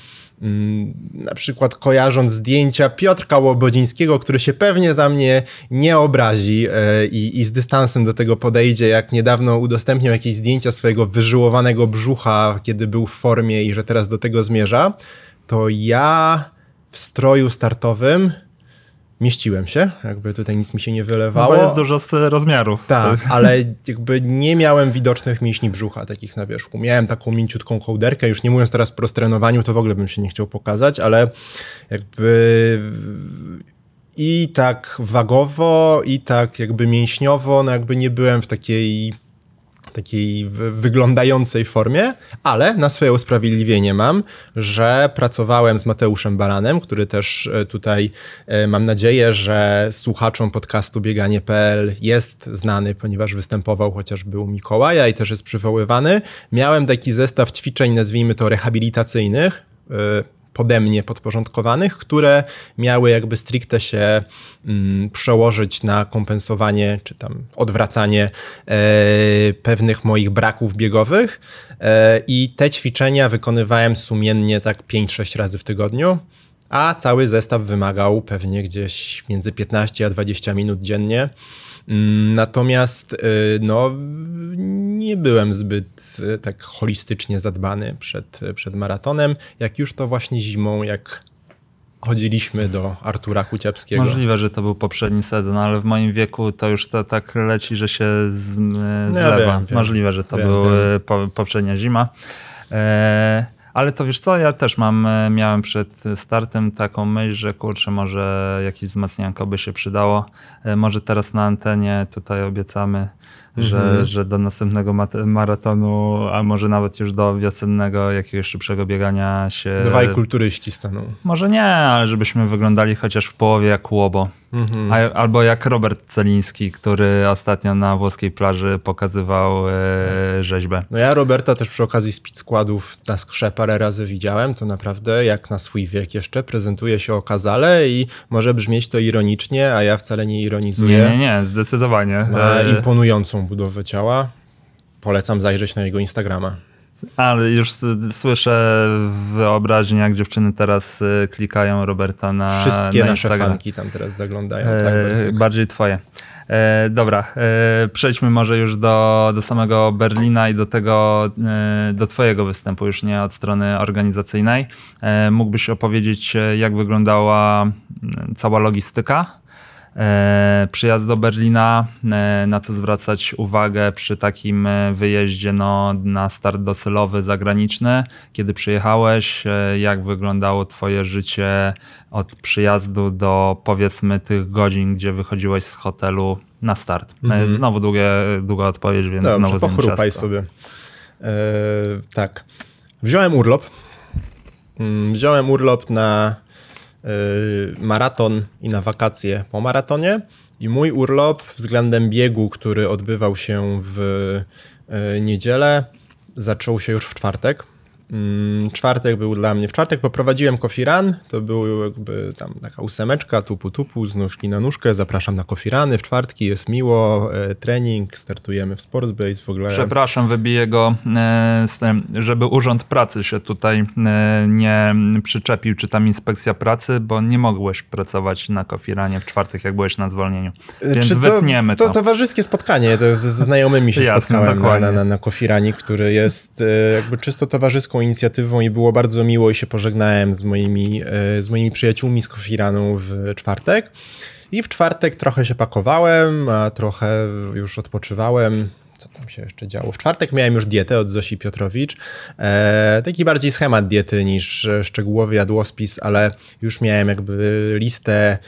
Mm, na przykład kojarząc zdjęcia Piotrka Łobodzińskiego, który się pewnie za mnie nie obrazi e, i, i, z dystansem do tego podejdzie, jak niedawno udostępnił jakieś zdjęcia swojego wyżyłowanego brzucha, kiedy był w formie i że teraz do tego zmierza, to ja w stroju startowym mieściłem się, jakby tutaj nic mi się nie no wylewało. No bo jest dużo rozmiarów. Tak, ale jakby nie miałem widocznych mięśni brzucha takich na wierzchu. Miałem taką mięciutką kołderkę, już nie mówiąc teraz o prostrenowaniu, to w ogóle bym się nie chciał pokazać, ale jakby i tak wagowo, i tak jakby mięśniowo, no jakby nie byłem w takiej takiej wyglądającej formie, ale na swoje usprawiedliwienie mam, że pracowałem z Mateuszem Baranem, który też e, tutaj e, mam nadzieję, że słuchaczom podcastu bieganie.pl jest znany, ponieważ występował chociażby u Mikołaja i też jest przywoływany. Miałem taki zestaw ćwiczeń, nazwijmy to rehabilitacyjnych, e, pode mnie podporządkowanych, które miały jakby stricte się mm, przełożyć na kompensowanie czy tam odwracanie e, pewnych moich braków biegowych. E, I te ćwiczenia wykonywałem sumiennie tak 5-6 razy w tygodniu. A cały zestaw wymagał pewnie gdzieś między 15 a 20 minut dziennie. Mm, natomiast y, no, nie byłem zbyt y, tak holistycznie zadbany przed, przed maratonem. Jak już to właśnie zimą, jak chodziliśmy do Artura Kuciapskiego. Możliwe, że to był poprzedni sezon, ale w moim wieku to już to tak leci, że się z, no zlewa. Ja wiem, wiem, Możliwe, że to była y, poprzednia zima. E, ale to wiesz co, ja też mam, e, miałem przed startem taką myśl, że kurczę, może jakieś wzmacnianko by się przydało. E, może teraz na antenie tutaj obiecamy że, mhm. że do następnego maratonu, a może nawet już do wiosennego jakiegoś szybszego biegania się... Dwaj kulturyści staną. Może nie, ale żebyśmy wyglądali chociaż w połowie jak Łobo. Mhm. A, albo jak Robert Celiński, który ostatnio na włoskiej plaży pokazywał e, tak. rzeźbę. No ja Roberta też przy okazji speed składów na skrze parę razy widziałem, to naprawdę jak na swój wiek jeszcze prezentuje się okazale i może brzmieć to ironicznie, a ja wcale nie ironizuję. Nie, nie, nie zdecydowanie. Ma e, imponującą Budowę Ciała. Polecam zajrzeć na jego Instagrama. Ale już słyszę wyobraźnia, dziewczyny teraz y, klikają Roberta na Wszystkie na nasze fanki tam teraz zaglądają. tak, e, bardziej twoje. E, dobra, e, przejdźmy może już do, do samego Berlina i do tego, e, do twojego występu, już nie od strony organizacyjnej. E, mógłbyś opowiedzieć, jak wyglądała cała logistyka? E, przyjazd do Berlina, e, na co zwracać uwagę przy takim e, wyjeździe no, na start docelowy zagraniczny. Kiedy przyjechałeś, jak wyglądało Twoje życie od przyjazdu do powiedzmy tych godzin, gdzie wychodziłeś z hotelu na start? Mhm. Znowu długie, długa odpowiedź, więc Dobrze, znowu pochrupaj sobie. tak. Wziąłem urlop. Mm, wziąłem urlop na Y, maraton i na wakacje po maratonie. I mój urlop względem biegu, który odbywał się w y, niedzielę, zaczął się już w czwartek. Mm, czwartek był dla mnie. W czwartek poprowadziłem Kofiran, to był jakby tam taka ósemeczka, tupu tupu, z nóżki na nóżkę, zapraszam na Kofirany, w czwartki jest miło, e, trening, startujemy w Sportsbase w ogóle. Przepraszam, wybiję go e, z tym, żeby Urząd Pracy się tutaj e, nie przyczepił, czy tam Inspekcja Pracy, bo nie mogłeś pracować na Kofiranie w czwartek, jak byłeś na zwolnieniu, więc czy to, wytniemy to. To towarzyskie spotkanie, to ze znajomymi się Jasne, spotkałem na, na, na Kofiranie, który jest jakby czysto towarzyską inicjatywą i było bardzo miło i się pożegnałem z moimi, e, z moimi przyjaciółmi z Kofiranu w czwartek. I w czwartek trochę się pakowałem, a trochę już odpoczywałem. Co tam się jeszcze działo? W czwartek miałem już dietę od Zosi Piotrowicz. E, taki bardziej schemat diety niż szczegółowy jadłospis, ale już miałem jakby listę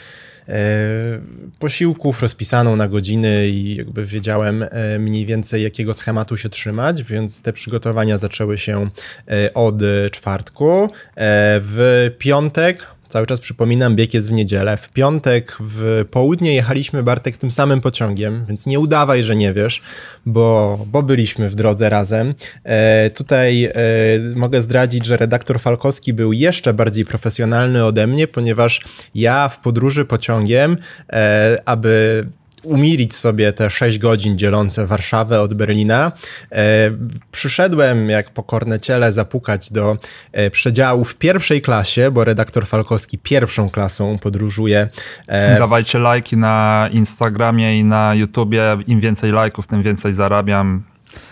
E, posiłków rozpisaną na godziny i jakby wiedziałem e, mniej więcej jakiego schematu się trzymać, więc te przygotowania zaczęły się e, od czwartku. W piątek Cały czas przypominam, bieg jest w niedzielę. W piątek w południe jechaliśmy, Bartek, tym samym pociągiem, więc nie udawaj, że nie wiesz, bo, bo byliśmy w drodze razem. E, tutaj e, mogę zdradzić, że redaktor Falkowski był jeszcze bardziej profesjonalny ode mnie, ponieważ ja w podróży pociągiem, e, aby umilić sobie te 6 godzin dzielące Warszawę od Berlina. E, przyszedłem jak po korneciele zapukać do e, przedziału w pierwszej klasie, bo redaktor Falkowski pierwszą klasą podróżuje. E, Dawajcie lajki na Instagramie i na YouTubie. Im więcej lajków, tym więcej zarabiam.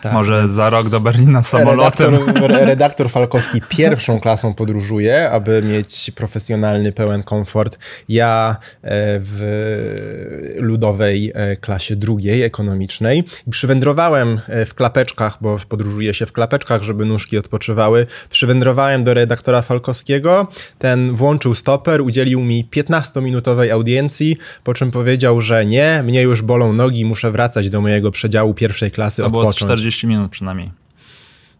Tak, Może za rok do Berlina samolotem. Redaktor, redaktor Falkowski pierwszą klasą podróżuje, aby mieć profesjonalny, pełen komfort. Ja e, w ludowej e, klasie drugiej, ekonomicznej. Przywędrowałem e, w klapeczkach, bo podróżuje się w klapeczkach, żeby nóżki odpoczywały. Przywędrowałem do redaktora Falkowskiego. Ten włączył stoper, udzielił mi 15-minutowej audiencji, po czym powiedział, że nie, mnie już bolą nogi, muszę wracać do mojego przedziału pierwszej klasy odpocząć. 40 minut przynajmniej.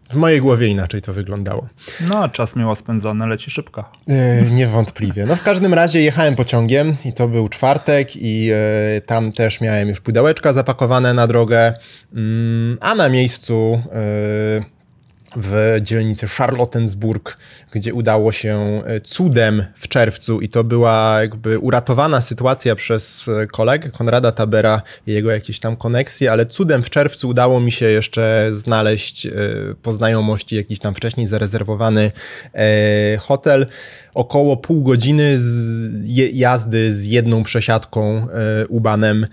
W mojej głowie inaczej to wyglądało. No, czas miło spędzony, leci szybko. Yy, niewątpliwie. No, w każdym razie jechałem pociągiem i to był czwartek i yy, tam też miałem już pudełeczka zapakowane na drogę, yy, a na miejscu... Yy, w dzielnicy Charlottenburg, gdzie udało się e, cudem w czerwcu i to była jakby uratowana sytuacja przez e, kolegę Konrada Tabera i jego jakieś tam koneksje, ale cudem w czerwcu udało mi się jeszcze znaleźć e, po znajomości jakiś tam wcześniej zarezerwowany hotel. Około pół godziny z jazdy z jedną przesiadką Ubanem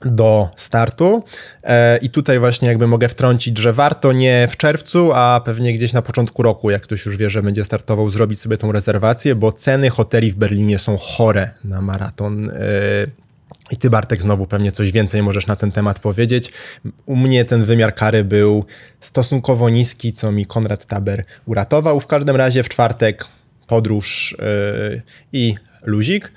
do startu. E, I tutaj właśnie jakby mogę wtrącić, że warto nie w czerwcu, a pewnie gdzieś na początku roku, jak ktoś już wie, że będzie startował, zrobić sobie tą rezerwację, bo ceny hoteli w Berlinie są chore na maraton. E, I ty, Bartek, znowu pewnie coś więcej możesz na ten temat powiedzieć. U mnie ten wymiar kary był stosunkowo niski, co mi Konrad Taber uratował. W każdym razie w czwartek podróż e, i luzik,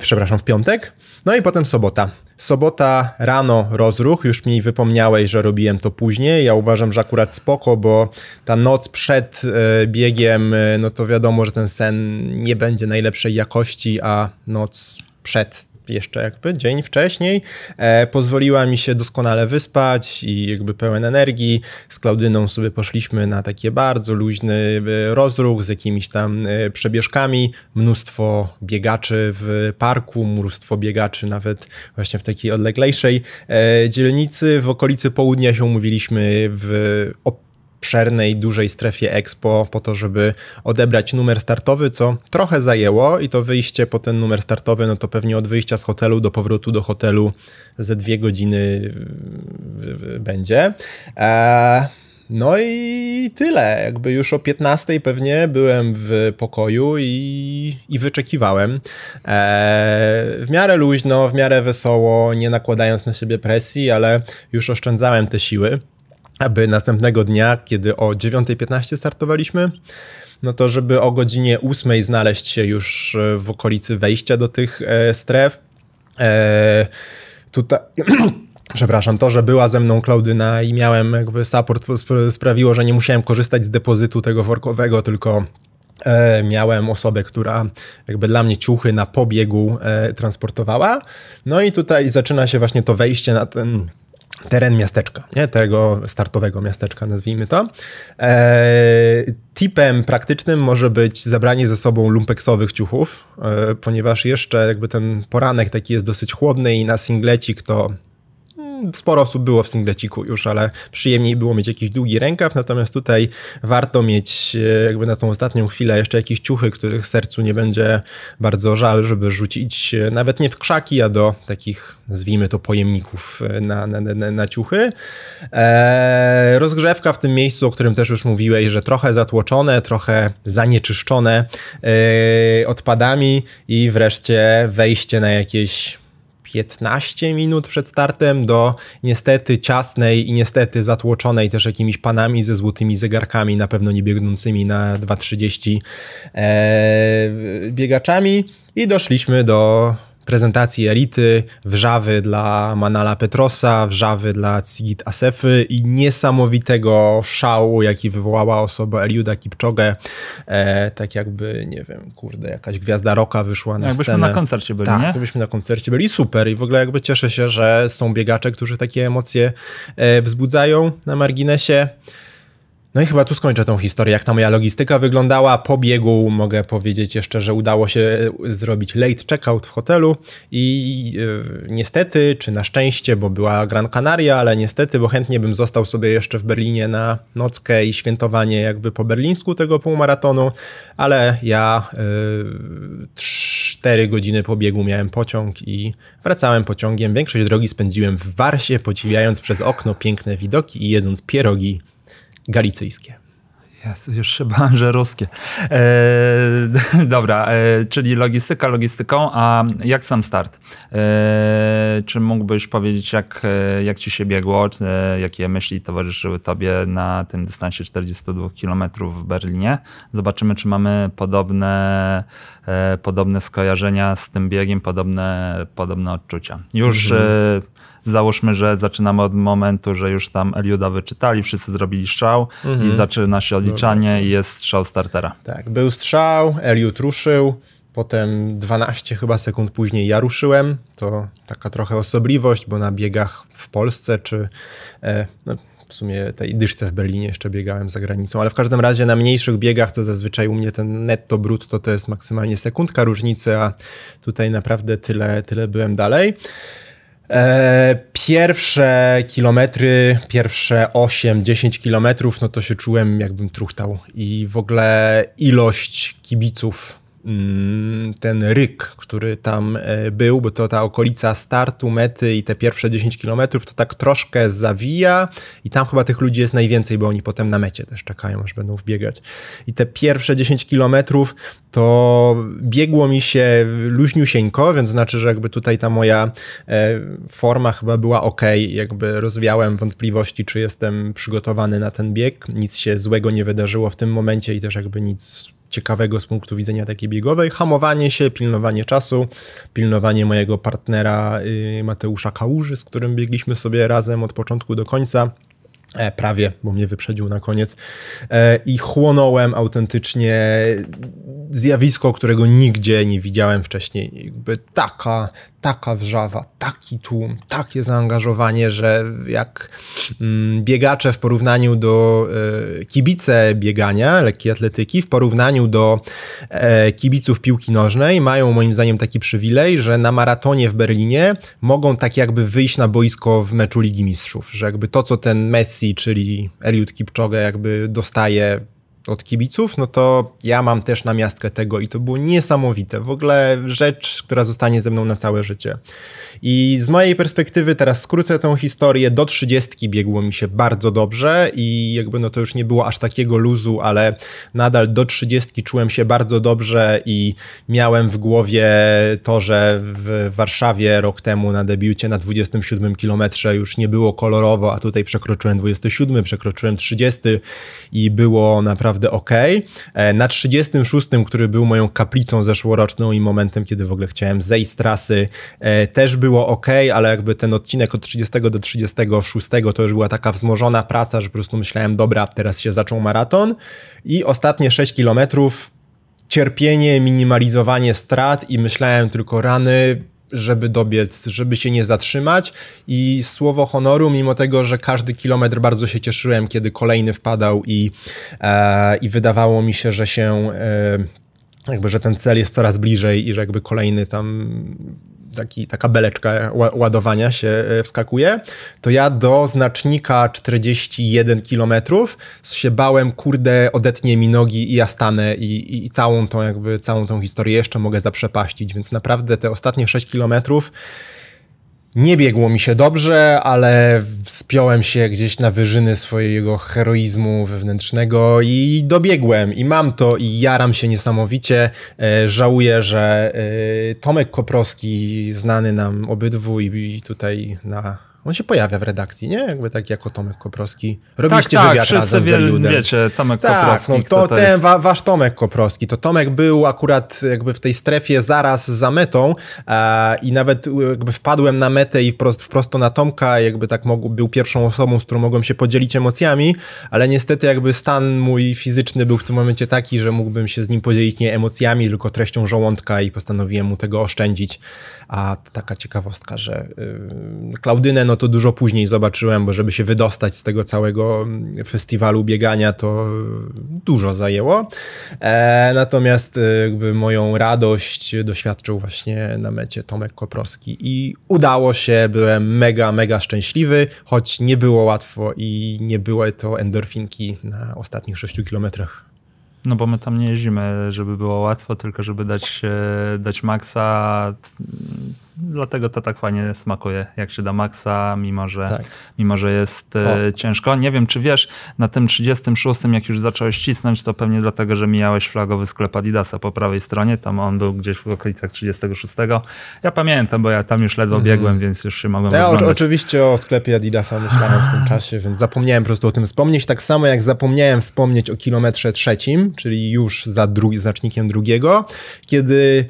przepraszam, w piątek. No i potem sobota. Sobota rano rozruch, już mi wypomniałeś, że robiłem to później. Ja uważam, że akurat spoko, bo ta noc przed e, biegiem, e, no to wiadomo, że ten sen nie będzie najlepszej jakości, a noc przed jeszcze jakby dzień wcześniej. E, pozwoliła mi się doskonale wyspać i jakby pełen energii. Z Klaudyną sobie poszliśmy na taki bardzo luźny e, rozruch z jakimiś tam e, przebieżkami. Mnóstwo biegaczy w parku, mnóstwo biegaczy nawet właśnie w takiej odleglejszej e, dzielnicy. W okolicy południa się umówiliśmy w obszernej, dużej strefie Expo po to, żeby odebrać numer startowy, co trochę zajęło i to wyjście po ten numer startowy, no to pewnie od wyjścia z hotelu do powrotu do hotelu ze dwie godziny będzie. Eee, no i tyle. Jakby już o 15 pewnie byłem w pokoju i, i wyczekiwałem. Eee, w miarę luźno, w miarę wesoło, nie nakładając na siebie presji, ale już oszczędzałem te siły aby następnego dnia, kiedy o 9.15 startowaliśmy, no to żeby o godzinie 8 znaleźć się już e, w okolicy wejścia do tych e, stref. E, tutaj. przepraszam, to, że była ze mną Klaudyna i miałem jakby support sprawiło, że nie musiałem korzystać z depozytu tego workowego, tylko e, miałem osobę, która jakby dla mnie ciuchy na pobiegu e, transportowała. No i tutaj zaczyna się właśnie to wejście na ten teren miasteczka, nie? tego startowego miasteczka, nazwijmy to. E, tipem praktycznym może być zabranie ze sobą lumpeksowych ciuchów, e, ponieważ jeszcze jakby ten poranek taki jest dosyć chłodny i na singleci, kto sporo osób było w singleciku już, ale przyjemniej było mieć jakiś długi rękaw, natomiast tutaj warto mieć e, jakby na tą ostatnią chwilę jeszcze jakieś ciuchy, których sercu nie będzie bardzo żal, żeby rzucić e, nawet nie w krzaki, a do takich, nazwijmy to, pojemników e, na, na, na, na ciuchy. Eee, rozgrzewka w tym miejscu, o którym też już mówiłeś, że trochę zatłoczone, trochę zanieczyszczone eee, odpadami i wreszcie wejście na jakieś 15 minut przed startem do niestety ciasnej i niestety zatłoczonej też jakimiś panami ze złotymi zegarkami, na pewno nie biegnącymi na 2.30 e, biegaczami i doszliśmy do prezentacji elity, wrzawy dla Manala Petrosa, wrzawy dla Cigit Asefy i niesamowitego szału, jaki wywołała osoba Eliuda Kipczogę. E, tak jakby, nie wiem, kurde, jakaś gwiazda roka wyszła na jakbyśmy scenę. Jakbyśmy na koncercie byli, tak, nie? jakbyśmy na koncercie byli. Super i w ogóle jakby cieszę się, że są biegacze, którzy takie emocje e, wzbudzają na marginesie. No i chyba tu skończę tą historię, jak ta moja logistyka wyglądała. Po biegu mogę powiedzieć jeszcze, że udało się e, zrobić late checkout w hotelu i yy, niestety, czy na szczęście, bo była Gran Canaria, ale niestety, bo chętnie bym został sobie jeszcze w Berlinie na nockę i świętowanie jakby po berlińsku tego półmaratonu, ale ja yy, e, 4 godziny po biegu miałem pociąg i wracałem pociągiem. Większość drogi spędziłem w Warsie, podziwiając przez okno piękne widoki i jedząc pierogi galicyjskie. Jest, już się bałem, że ruskie. E, dobra, e, czyli logistyka logistyką, a jak sam start? E, czy mógłbyś powiedzieć, jak, e, jak ci się biegło, e, jakie myśli towarzyszyły tobie na tym dystansie 42 km w Berlinie? Zobaczymy, czy mamy podobne, e, podobne skojarzenia z tym biegiem, podobne, podobne odczucia. Już... Mhm załóżmy, że zaczynamy od momentu, że już tam Eliuda wyczytali, wszyscy zrobili strzał mhm. i zaczyna się odliczanie Dobra. i jest strzał startera. Tak, był strzał, Eliud ruszył, Potem 12 chyba sekund później ja ruszyłem. To taka trochę osobliwość, bo na biegach w Polsce czy e, no, w sumie tej dyszce w Berlinie jeszcze biegałem za granicą, ale w każdym razie na mniejszych biegach to zazwyczaj u mnie ten netto brutto to jest maksymalnie sekundka różnicy, a tutaj naprawdę tyle, tyle byłem dalej. E, pierwsze kilometry, pierwsze 8-10 kilometrów, no to się czułem jakbym truchtał i w ogóle ilość kibiców Mm, ten ryk, który tam e, był, bo to ta okolica startu, mety i te pierwsze 10 kilometrów, to tak troszkę zawija i tam chyba tych ludzi jest najwięcej, bo oni potem na mecie też czekają, aż będą wbiegać. I te pierwsze 10 kilometrów to biegło mi się luźniusieńko, więc znaczy, że jakby tutaj ta moja e, forma chyba była ok, jakby rozwiałem wątpliwości, czy jestem przygotowany na ten bieg, nic się złego nie wydarzyło w tym momencie i też jakby nic ciekawego z punktu widzenia takiej biegowej. Hamowanie się, pilnowanie czasu, pilnowanie mojego partnera y, Mateusza Kałuży, z którym biegliśmy sobie razem od początku do końca. E, prawie, bo mnie wyprzedził na koniec. E, I chłonąłem autentycznie zjawisko, którego nigdzie nie widziałem wcześniej. Jakby taka taka wrzawa, taki tłum, takie zaangażowanie, że jak mm, biegacze w porównaniu do e, kibice biegania, lekkiej atletyki, w porównaniu do e, kibiców piłki nożnej, mają moim zdaniem taki przywilej, że na maratonie w Berlinie mogą tak jakby wyjść na boisko w meczu Ligi Mistrzów, że jakby to, co ten Messi, czyli Eliud Kipchoge jakby dostaje od kibiców, no to ja mam też na miastkę tego i to było niesamowite. W ogóle rzecz, która zostanie ze mną na całe życie. I z mojej perspektywy teraz skrócę tą historię. Do trzydziestki biegło mi się bardzo dobrze i jakby no to już nie było aż takiego luzu, ale nadal do trzydziestki czułem się bardzo dobrze i miałem w głowie to, że w Warszawie rok temu na debiucie na 27 kilometrze już nie było kolorowo, a tutaj przekroczyłem 27, przekroczyłem 30 i było naprawdę naprawdę ok. E, na 36, który był moją kaplicą zeszłoroczną i momentem, kiedy w ogóle chciałem zejść z trasy, e, też było ok, ale jakby ten odcinek od 30 do 36 to już była taka wzmożona praca, że po prostu myślałem, dobra, teraz się zaczął maraton. I ostatnie 6 kilometrów cierpienie, minimalizowanie strat i myślałem tylko rany, żeby dobiec, żeby się nie zatrzymać. I słowo honoru, mimo tego, że każdy kilometr bardzo się cieszyłem, kiedy kolejny wpadał i, e, i wydawało mi się, że się. E, jakby, że ten cel jest coraz bliżej i że jakby kolejny tam taki, taka beleczka ładowania się e, wskakuje, to ja do znacznika 41 km się bałem, kurde, odetnie mi nogi i ja stanę i, i, i całą tą jakby, całą tą historię jeszcze mogę zaprzepaścić, więc naprawdę te ostatnie 6 kilometrów nie biegło mi się dobrze, ale wspiąłem się gdzieś na wyżyny swojego heroizmu wewnętrznego i dobiegłem. I mam to i jaram się niesamowicie. E, żałuję, że e, Tomek Koprowski, znany nam obydwu i tutaj na on się pojawia w redakcji, nie? Jakby tak jako Tomek Koprowski. Robiliście tak, tak, wywiad razem wie, z Eliudem. wiecie, Tomek tak, Koprowski. No, to, to ten, jest... wa, wasz Tomek Koprowski. To Tomek był akurat jakby w tej strefie zaraz za metą e, i nawet e, jakby wpadłem na metę i wprost, wprosto na Tomka, jakby tak mógł, był pierwszą osobą, z którą mogłem się podzielić emocjami, ale niestety jakby stan mój fizyczny był w tym momencie taki, że mógłbym się z nim podzielić nie emocjami, tylko treścią żołądka i postanowiłem mu tego oszczędzić. A taka ciekawostka, że y, Klaudynę no to dużo później zobaczyłem, bo żeby się wydostać z tego całego mm, festiwalu biegania, to dużo zajęło. E, natomiast y, jakby moją radość doświadczył właśnie na mecie Tomek Koprowski i udało się, byłem mega, mega szczęśliwy, choć nie było łatwo i nie były to endorfinki na ostatnich 6 kilometrach. No bo my tam nie jeździmy, żeby było łatwo, tylko żeby dać, e, dać maksa dlatego to tak fajnie smakuje, jak się da maksa, mimo że, tak. mimo, że jest e, o. ciężko. Nie wiem, czy wiesz, na tym 36, jak już zacząłeś cisnąć, to pewnie dlatego, że mijałeś flagowy sklep Adidasa po prawej stronie, tam on był gdzieś w okolicach 36. Ja pamiętam, bo ja tam już ledwo mhm. biegłem, więc już się mogłem Ja o, oczywiście o sklepie Adidasa myślałem w tym czasie, więc zapomniałem po prostu o tym wspomnieć, tak samo jak zapomniałem wspomnieć o kilometrze trzecim, czyli już za, dru- znacznikiem drugiego, kiedy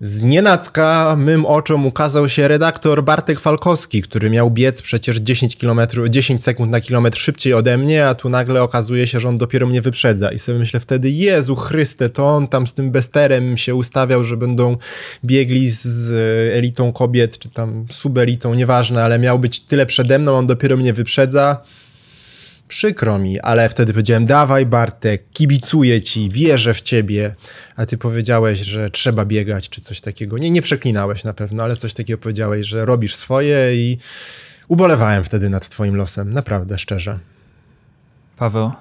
z nienacka mym oczom ukazał się redaktor Bartek Falkowski, który miał biec przecież 10, km, 10 sekund na kilometr szybciej ode mnie, a tu nagle okazuje się, że on dopiero mnie wyprzedza. I sobie myślę wtedy, Jezu Chryste, to on tam z tym besterem się ustawiał, że będą biegli z elitą kobiet, czy tam subelitą, nieważne, ale miał być tyle przede mną, on dopiero mnie wyprzedza przykro mi, ale wtedy powiedziałem, dawaj Bartek, kibicuję ci, wierzę w ciebie, a ty powiedziałeś, że trzeba biegać, czy coś takiego. Nie, nie przeklinałeś na pewno, ale coś takiego powiedziałeś, że robisz swoje i ubolewałem wtedy nad twoim losem, naprawdę, szczerze. Paweł,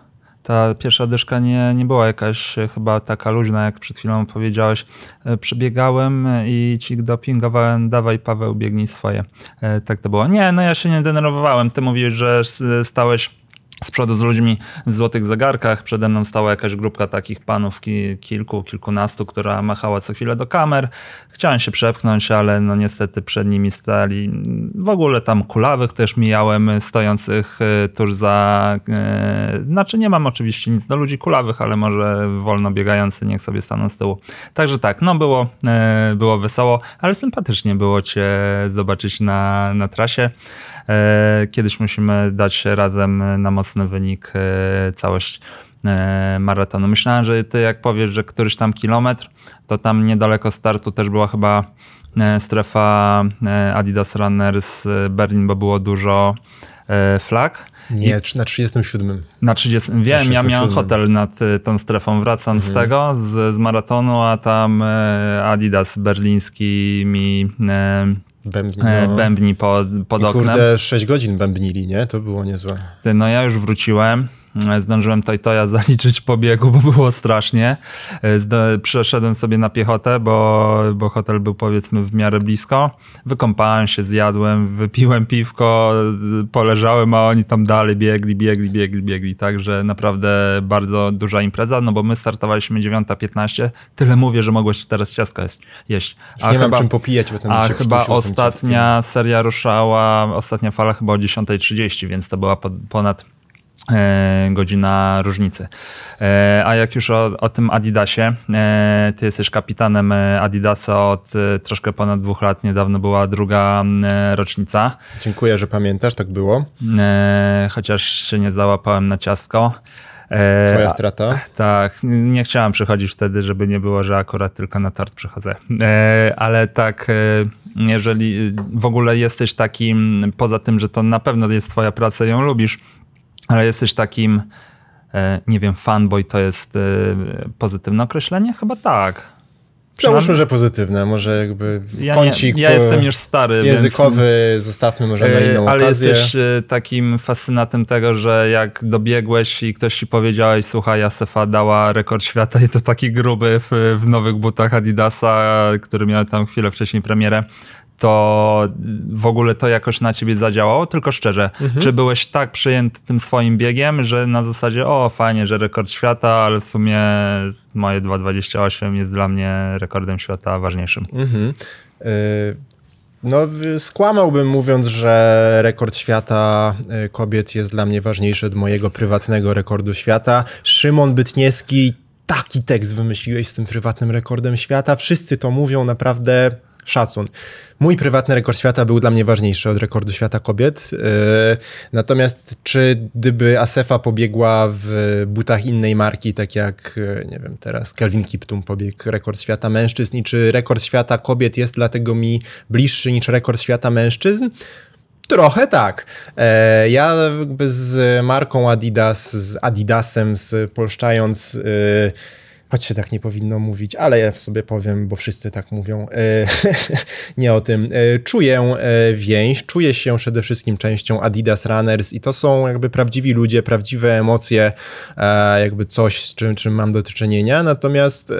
ta pierwsza dyszka nie, nie była jakaś e, chyba taka luźna, jak przed chwilą powiedziałeś. E, przebiegałem i ci dopingowałem, dawaj Paweł, biegnij swoje. E, tak to było. Nie, no ja się nie denerwowałem. Ty mówisz, że stałeś z przodu z ludźmi w złotych zegarkach. Przede mną stała jakaś grupka takich panów, kilku, kilkunastu, która machała co chwilę do kamer. Chciałem się przepchnąć, ale no niestety przed nimi stali mm, w ogóle tam kulawych też mijałem, y, stojących y, tuż za... Y, znaczy nie mam oczywiście nic do ludzi kulawych, ale może wolno biegający niech sobie staną z tyłu. Także tak, no było, było wesoło, ale sympatycznie było cię zobaczyć na, na trasie. E, kiedyś musimy dać razem na mocny wynik e, całość e, maratonu. Myślałem, że ty jak powiesz, że któryś tam kilometr, to tam niedaleko startu też była chyba strefa Adidas Runners Berlin, bo było dużo flag. Nie, I na 37. Na 30. Wiem, na 37. ja miałem hotel nad tą strefą. Wracam mhm. z tego, z, z maratonu, a tam Adidas berliński mi. E, Bębni, e, no. bębni pod, pod I oknem. Kurde, 6 godzin bębnili, nie? To było niezłe. No ja już wróciłem. E, zdążyłem to ja zaliczyć po biegu, bo było strasznie. E, przeszedłem sobie na piechotę, bo, bo hotel był powiedzmy w miarę blisko. Wykąpałem się, zjadłem, wypiłem piwko, poleżałem, a oni tam dalej biegli, biegli, biegli, biegli. Także naprawdę bardzo duża impreza, no bo my startowaliśmy 9.15. Tyle mówię, że mogłeś teraz ciastko jeść. nie chyba, mam czym popijać, bo ten A chyba ostatnia seria ruszała, ostatnia fala chyba o 10.30, więc to była ponad E, godzina różnicy. E, a jak już o, o, tym Adidasie, e, ty jesteś kapitanem Adidasa od troszkę ponad dwóch lat, niedawno była druga rocznica. Dziękuję, że pamiętasz, tak było. Chociaż się nie załapałem na ciastko. Twoja strata? tak, nie chciałem przychodzić wtedy, żeby nie było, że akurat tylko na tort przychodzę. E, ale tak, jeżeli w ogóle jesteś takim, poza tym, że to na pewno jest twoja praca i ją lubisz, ale jesteś takim, e, nie wiem, fanboy to jest e, pozytywne określenie? Chyba tak. Przełóżmy, że pozytywne, może jakby ja kącik nie, ja e, jestem już stary, językowy więc, zostawmy może na inną ale okazję. Ale jesteś takim fascynatem tego, że jak dobiegłeś i ktoś ci powiedział, słuchaj, Josefa dała rekord świata i to taki gruby w, w nowych butach Adidasa, który miał tam chwilę wcześniej premierę, to w ogóle to jakoś na ciebie zadziałało, tylko szczerze, mhm. czy byłeś tak przyjęty tym swoim biegiem, że na zasadzie o fajnie, że rekord świata, ale w sumie moje 2.28 jest dla mnie rekordem świata ważniejszym. Mhm. Y, no, skłamałbym mówiąc, że rekord świata y, kobiet jest dla mnie ważniejszy od mojego prywatnego rekordu świata. Szymon Bytniewski taki tekst wymyśliłeś z tym prywatnym rekordem świata. Wszyscy to mówią, naprawdę szacun. Mój prywatny rekord świata był dla mnie ważniejszy od rekordu świata kobiet. E, natomiast czy gdyby Asefa pobiegła w butach innej marki, tak jak, e, nie wiem, teraz Kelvin Kiptum pobiegł rekord świata mężczyzn i czy rekord świata kobiet jest dlatego mi bliższy niż rekord świata mężczyzn? Trochę tak. E, ja jakby z marką Adidas, z Adidasem spolszczając choć się tak nie powinno mówić, ale ja sobie powiem, bo wszyscy tak mówią, e, nie o tym. E, czuję e, więź, czuję się przede wszystkim częścią Adidas Runners i to są jakby prawdziwi ludzie, prawdziwe emocje, jakby coś, z czym, czym mam do czynienia, natomiast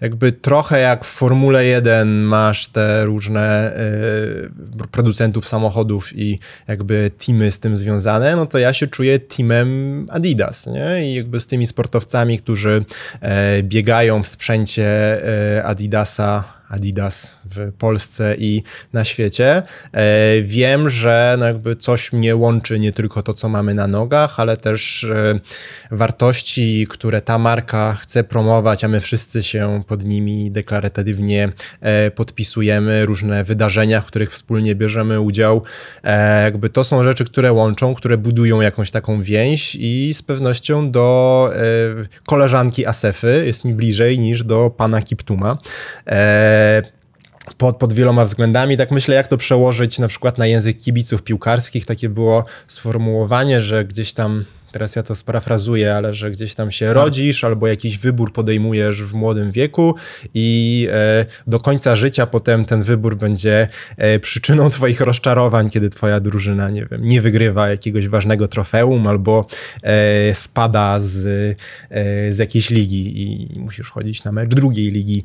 jakby trochę jak w Formule 1 masz te różne producentów samochodów i jakby teamy z tym związane, no to ja się czuję teamem Adidas, nie? I jakby z tymi sportowcami, którzy E, biegają w sprzęcie e, Adidasa Adidas w Polsce i na świecie. E, wiem, że no jakby coś mnie łączy, nie tylko to, co mamy na nogach, ale też e, wartości, które ta marka chce promować, a my wszyscy się pod nimi deklaratywnie e, podpisujemy, różne wydarzenia, w których wspólnie bierzemy udział. Jakby to są rzeczy, które łączą, które budują jakąś taką więź i z pewnością do koleżanki Asefy jest mi bliżej niż do pana Kiptuma. Eee, pod, pod wieloma względami. Tak myślę, jak to przełożyć na przykład na język kibiców piłkarskich. Takie było sformułowanie, że gdzieś tam teraz ja to sparafrazuję, ale że gdzieś tam się tak. rodzisz albo jakiś wybór podejmujesz w młodym wieku i e, do końca życia potem ten wybór będzie e, przyczyną twoich rozczarowań, kiedy twoja drużyna, nie wiem, nie wygrywa jakiegoś ważnego trofeum albo e, spada z, z jakiejś ligi i musisz chodzić na mecz drugiej ligi.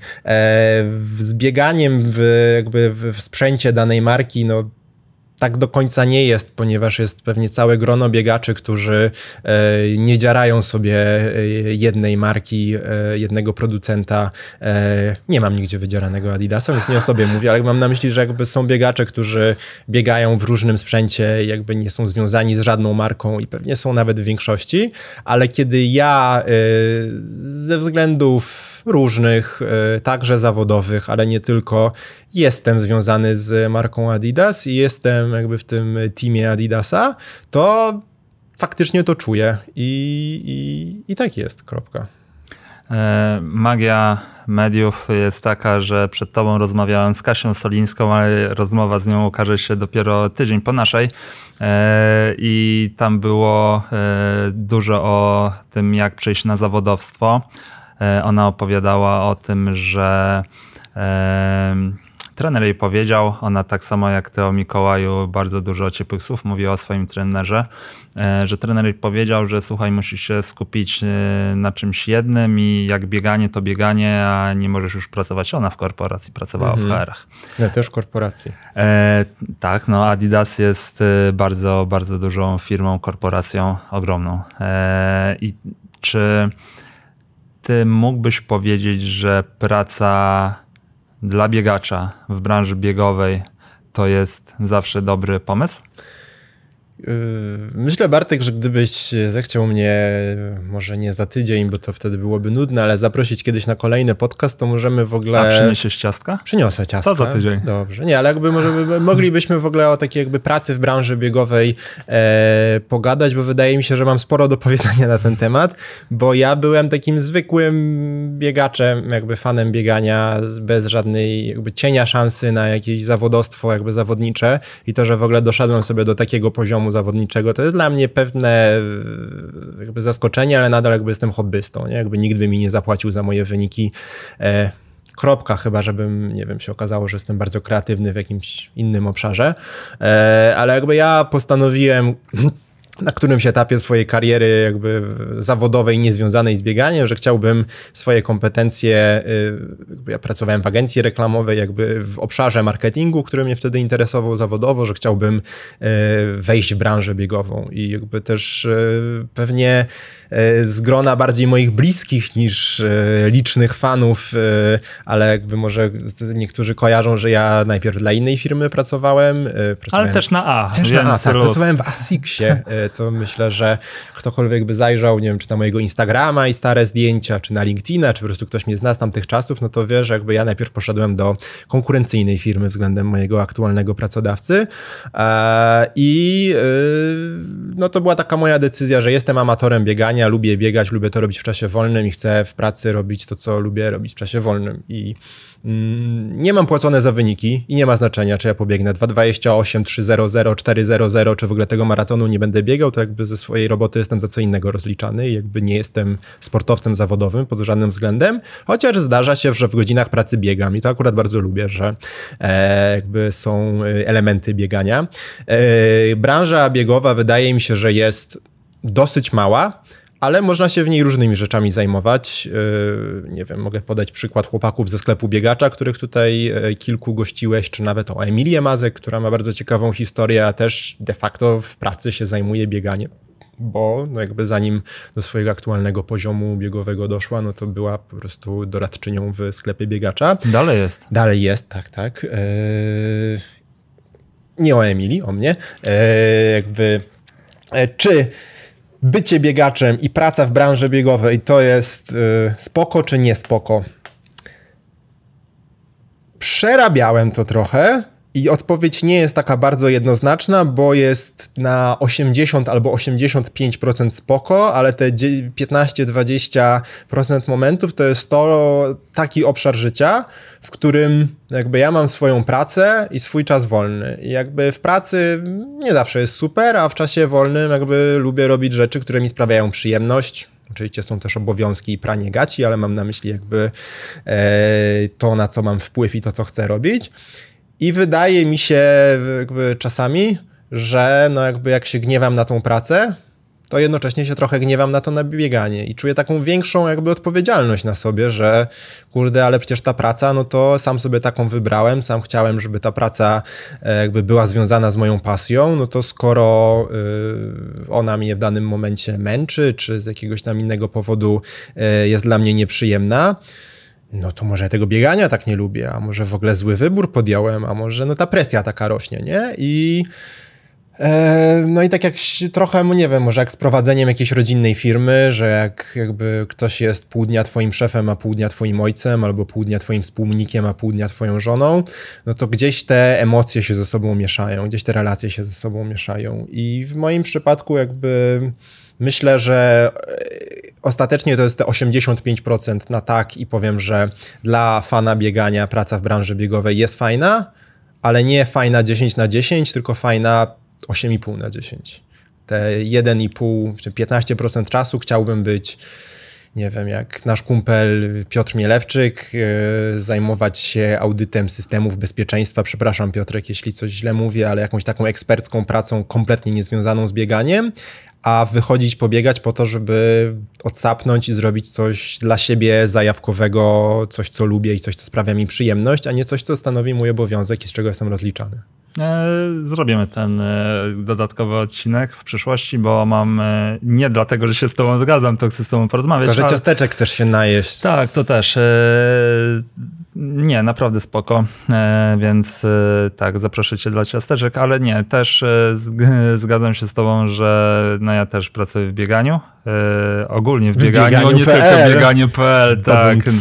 Z bieganiem w, jakby w sprzęcie danej marki, no tak do końca nie jest, ponieważ jest pewnie całe grono biegaczy, którzy e, nie dziarają sobie e, jednej marki, e, jednego producenta. Nie mam nigdzie wydzieranego Adidasa, więc nie o sobie mówię, ale mam na myśli, że jakby są biegacze, którzy biegają w różnym sprzęcie, jakby nie są związani z żadną marką i pewnie są nawet w większości, ale kiedy ja ze względów różnych, e, także zawodowych, ale nie tylko. Jestem związany z marką Adidas i jestem jakby w tym teamie Adidasa, to faktycznie to czuję i, i, i tak jest, kropka. E, magia mediów jest taka, że przed tobą rozmawiałem z Kasią Solińską, ale rozmowa z nią ukaże się dopiero tydzień po naszej. E, I tam było dużo o tym, jak przejść na zawodowstwo. E, ona opowiadała o tym, że trener jej powiedział, ona tak samo jak ty o Mikołaju bardzo dużo ciepłych słów mówiła o swoim trenerze, e, że trener jej powiedział, że słuchaj, musisz się skupić e, na czymś jednym i jak bieganie to bieganie, a nie możesz już pracować. Ona w korporacji pracowała mhm. w HR-ach. Ja też w korporacji. E, tak, no Adidas jest bardzo, bardzo dużą firmą, korporacją ogromną. E, I czy ty mógłbyś powiedzieć, że praca dla biegacza w branży biegowej to jest zawsze dobry pomysł? Yy, myślę, Bartek, że gdybyś zechciał mnie, może nie za tydzień, bo to wtedy byłoby nudne, ale zaprosić kiedyś na kolejny podcast, to możemy w ogóle. A przyniesiesz ciastka? Przyniosę ciastka. To za tydzień. Dobrze. Nie, ale jakby może moglibyśmy w ogóle o takiej jakby pracy w branży biegowej e, pogadać, bo wydaje mi się, że mam sporo do powiedzenia na ten temat, bo ja byłem takim zwykłym biegaczem, jakby fanem biegania bez żadnej jakby cienia szansy na jakieś zawodostwo, jakby zawodnicze i to, że w ogóle doszedłem sobie do takiego poziomu poziomu zawodniczego, to jest dla mnie pewne e, jakby zaskoczenie, ale nadal jakby jestem hobbystą, nie? Jakby nikt by mi nie zapłacił za moje wyniki e, kropka, chyba żebym, nie wiem, się okazało, że jestem bardzo kreatywny w jakimś innym obszarze, e, ale jakby ja postanowiłem na którymś etapie swojej kariery jakby zawodowej, niezwiązanej z bieganiem, że chciałbym swoje kompetencje, y, ja pracowałem w agencji reklamowej, jakby w obszarze marketingu, który mnie wtedy interesował zawodowo, że chciałbym y, wejść w branżę biegową i jakby też y, pewnie E, z grona bardziej moich bliskich niż e, licznych fanów, e, ale jakby może niektórzy kojarzą, że ja najpierw dla innej firmy pracowałem. ale też na A. Też na A, tak. Pracowałem w Asicsie. To myślę, że ktokolwiek by zajrzał, nie wiem, czy na mojego Instagrama i stare zdjęcia, czy na LinkedIna, czy po prostu ktoś mnie zna z tamtych czasów, no to wie, że jakby ja najpierw poszedłem do konkurencyjnej firmy względem mojego aktualnego pracodawcy i no to była taka moja decyzja, że jestem amatorem biegania, lubię biegać, lubię to robić w czasie wolnym i chcę w pracy robić to, co lubię robić w czasie wolnym. I mm, nie mam płacone za wyniki i nie ma znaczenia, czy ja pobiegnę 2,28, 3,00, 4,00, czy w ogóle tego maratonu nie będę biegał, to jakby ze swojej roboty jestem za co innego rozliczany i jakby nie jestem sportowcem zawodowym pod żadnym względem, chociaż zdarza się, że w godzinach pracy biegam i to akurat bardzo lubię, że e, jakby są e, elementy biegania. E, branża biegowa wydaje mi się, że jest dosyć mała ale można się w niej różnymi rzeczami zajmować. Yy, nie wiem, mogę podać przykład chłopaków ze sklepu biegacza, których tutaj yy, kilku gościłeś, czy nawet o Emilię Mazek, która ma bardzo ciekawą historię, a też de facto w pracy się zajmuje bieganiem. Bo no jakby zanim do swojego aktualnego poziomu biegowego doszła, no to była po prostu doradczynią w sklepie biegacza. Dalej jest. Dalej jest, tak, tak. Yy, nie o Emilii, o mnie. jakby. E, czy bycie biegaczem i praca w branży biegowej to jest yy, spoko czy nie spoko? Przerabiałem to trochę, i odpowiedź nie jest taka bardzo jednoznaczna, bo jest na 80 albo 85% spoko, ale te 15-20% momentów to jest to taki obszar życia, w którym jakby ja mam swoją pracę i swój czas wolny. I jakby w pracy nie zawsze jest super, a w czasie wolnym jakby lubię robić rzeczy, które mi sprawiają przyjemność, Oczywiście są też obowiązki i pranie gaci, ale mam na myśli jakby e, to, na co mam wpływ i to, co chcę robić. I wydaje mi się jakby czasami, że no jakby jak się gniewam na tą pracę, to jednocześnie się trochę gniewam na to nabieganie i czuję taką większą jakby odpowiedzialność na sobie, że kurde, ale przecież ta praca, no to sam sobie taką wybrałem, sam chciałem, żeby ta praca e, jakby była związana z moją pasją, no to skoro y, ona mnie w danym momencie męczy, czy z jakiegoś tam innego powodu y, jest dla mnie nieprzyjemna, no to może ja tego biegania tak nie lubię, a może w ogóle zły wybór podjąłem, a może no ta presja taka rośnie, nie? I e, no i tak jak trochę, no nie wiem, może jak z prowadzeniem jakiejś rodzinnej firmy, że jak jakby ktoś jest pół dnia twoim szefem, a pół dnia twoim ojcem, albo pół dnia twoim wspólnikiem, a pół dnia twoją żoną, no to gdzieś te emocje się ze sobą mieszają, gdzieś te relacje się ze sobą mieszają. I w moim przypadku jakby myślę, że e, ostatecznie to jest te 85% na tak i powiem, że dla fana biegania praca w branży biegowej jest fajna, ale nie fajna 10 na 10, tylko fajna 8,5 na 10. Te 1,5 czy 15% czasu chciałbym być nie wiem, jak nasz kumpel Piotr Mielewczyk, e, zajmować się audytem systemów bezpieczeństwa. Przepraszam, Piotrek, jeśli coś źle mówię, ale jakąś taką ekspercką pracą kompletnie niezwiązaną z bieganiem, a wychodzić, pobiegać po to, żeby odsapnąć i zrobić coś dla siebie zajawkowego, coś, co lubię i coś, co sprawia mi przyjemność, a nie coś, co stanowi mój obowiązek i z czego jestem rozliczany. E, zrobimy ten e, dodatkowy odcinek w przyszłości, bo mam e, nie dlatego, że się z tobą zgadzam, to chcę z tobą porozmawiać. To, że ale... ciasteczek chcesz się najeść. Tak, to też. Nie, naprawdę spoko, więc tak, zaproszę cię dla ciasteczek, ale nie, też zgadzam się z tobą, że no ja też pracuję w bieganiu, ogólnie w bieganiu, w bieganiu no nie pl. tylko bieganiu.pl, tak. Bum,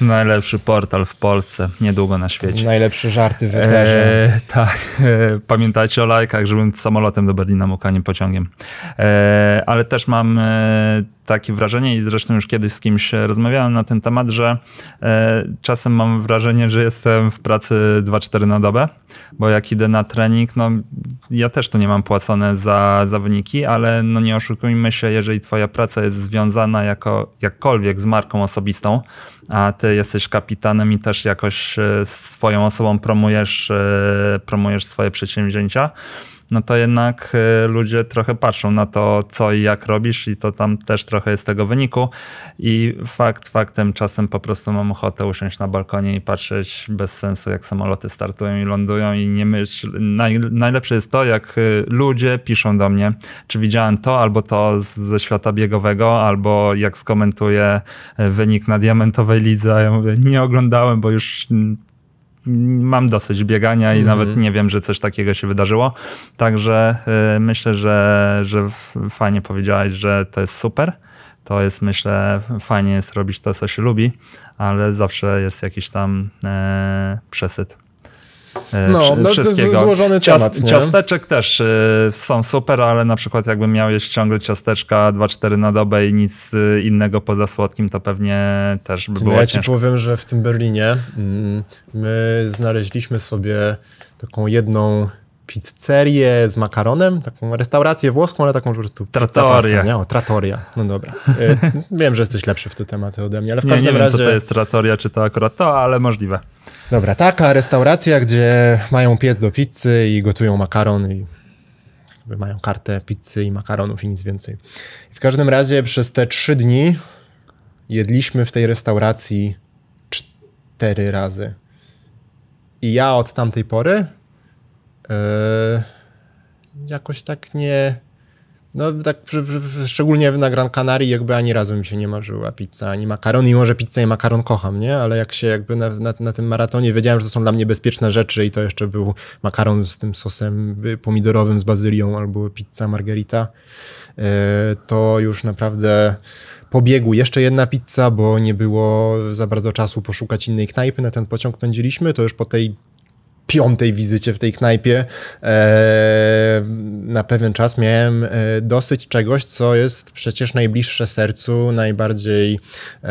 Najlepszy portal w Polsce, niedługo na świecie. Najlepsze żarty w eterze. tak, pamiętajcie o lajkach, żebym samolotem do Berlina mógł, a nie pociągiem. E, ale też mam e, takie wrażenie i zresztą już kiedyś z kimś e, rozmawiałem na ten temat, że e, czasem mam wrażenie, że jestem w pracy 2-4 na dobę, bo jak idę na trening, no ja też to nie mam płacone za, za wyniki, ale no nie oszukujmy się, jeżeli twoja praca jest związana jako, jakkolwiek z marką osobistą, a ty jesteś kapitanem i też jakoś e, swoją osobą promujesz, promujesz swoje przedsięwzięcia, no to jednak y, ludzie trochę patrzą na to, co i jak robisz, i to tam też trochę jest tego wyniku. I fakt faktem, czasem po prostu mam ochotę usiąść na balkonie i patrzeć bez sensu, jak samoloty startują i lądują, i nie myśl. Naj, najlepsze jest to, jak y, ludzie piszą do mnie, czy widziałem to, albo to ze świata biegowego, albo jak skomentuję y, wynik na diamentowej lidze, a ja mówię, nie oglądałem, bo już mm, mam dosyć biegania i mm. nawet mhm. nie wiem, że coś takiego się wydarzyło. Także y, myślę, że, że fajnie powiedziałaś, że to jest super. To jest, myślę, fajnie jest robić to, co się lubi, ale zawsze jest jakiś tam y, przesyt. E, no, no wszystkiego. No, złożony temat, Ciasteczek też e, są super, ale na przykład jakbym miał jeść ciągle ciasteczka 2-4 na dobę i nic e, innego poza słodkim, to pewnie też by było no, Ja ciężko. ci powiem, że w tym Berlinie mm, my znaleźliśmy sobie taką jedną pizzerię z makaronem, taką restaurację włoską, ale taką po prostu trattoria. Nie, o, trattoria. No dobra. Wiem, że jesteś lepszy w te tematy ode mnie, ale w każdym nie, razie... Nie wiem, co to jest trattoria, czy to akurat to, ale możliwe. Dobra, taka restauracja, gdzie mają piec do pizzy i gotują makaron i mają kartę pizzy i makaronów i nic więcej. I w każdym razie przez te trzy dni jedliśmy w tej restauracji cztery razy. I ja od tamtej pory yy, jakoś tak nie no tak szczególnie na Gran Canaria jakby ani razu mi się nie marzyła pizza, ani makaron, i może pizza i makaron kocham, nie? Ale jak się jakby na, na, na, tym maratonie wiedziałem, że to są dla mnie bezpieczne rzeczy i to jeszcze był makaron z tym sosem pomidorowym z bazylią albo pizza margherita, e, to już naprawdę pobiegł jeszcze jedna pizza, bo nie było za bardzo czasu poszukać innej knajpy, na ten pociąg pędziliśmy, to już po tej piątej wizycie w tej knajpie eee, na pewien czas miałem e, dosyć czegoś, co jest przecież najbliższe sercu, najbardziej e,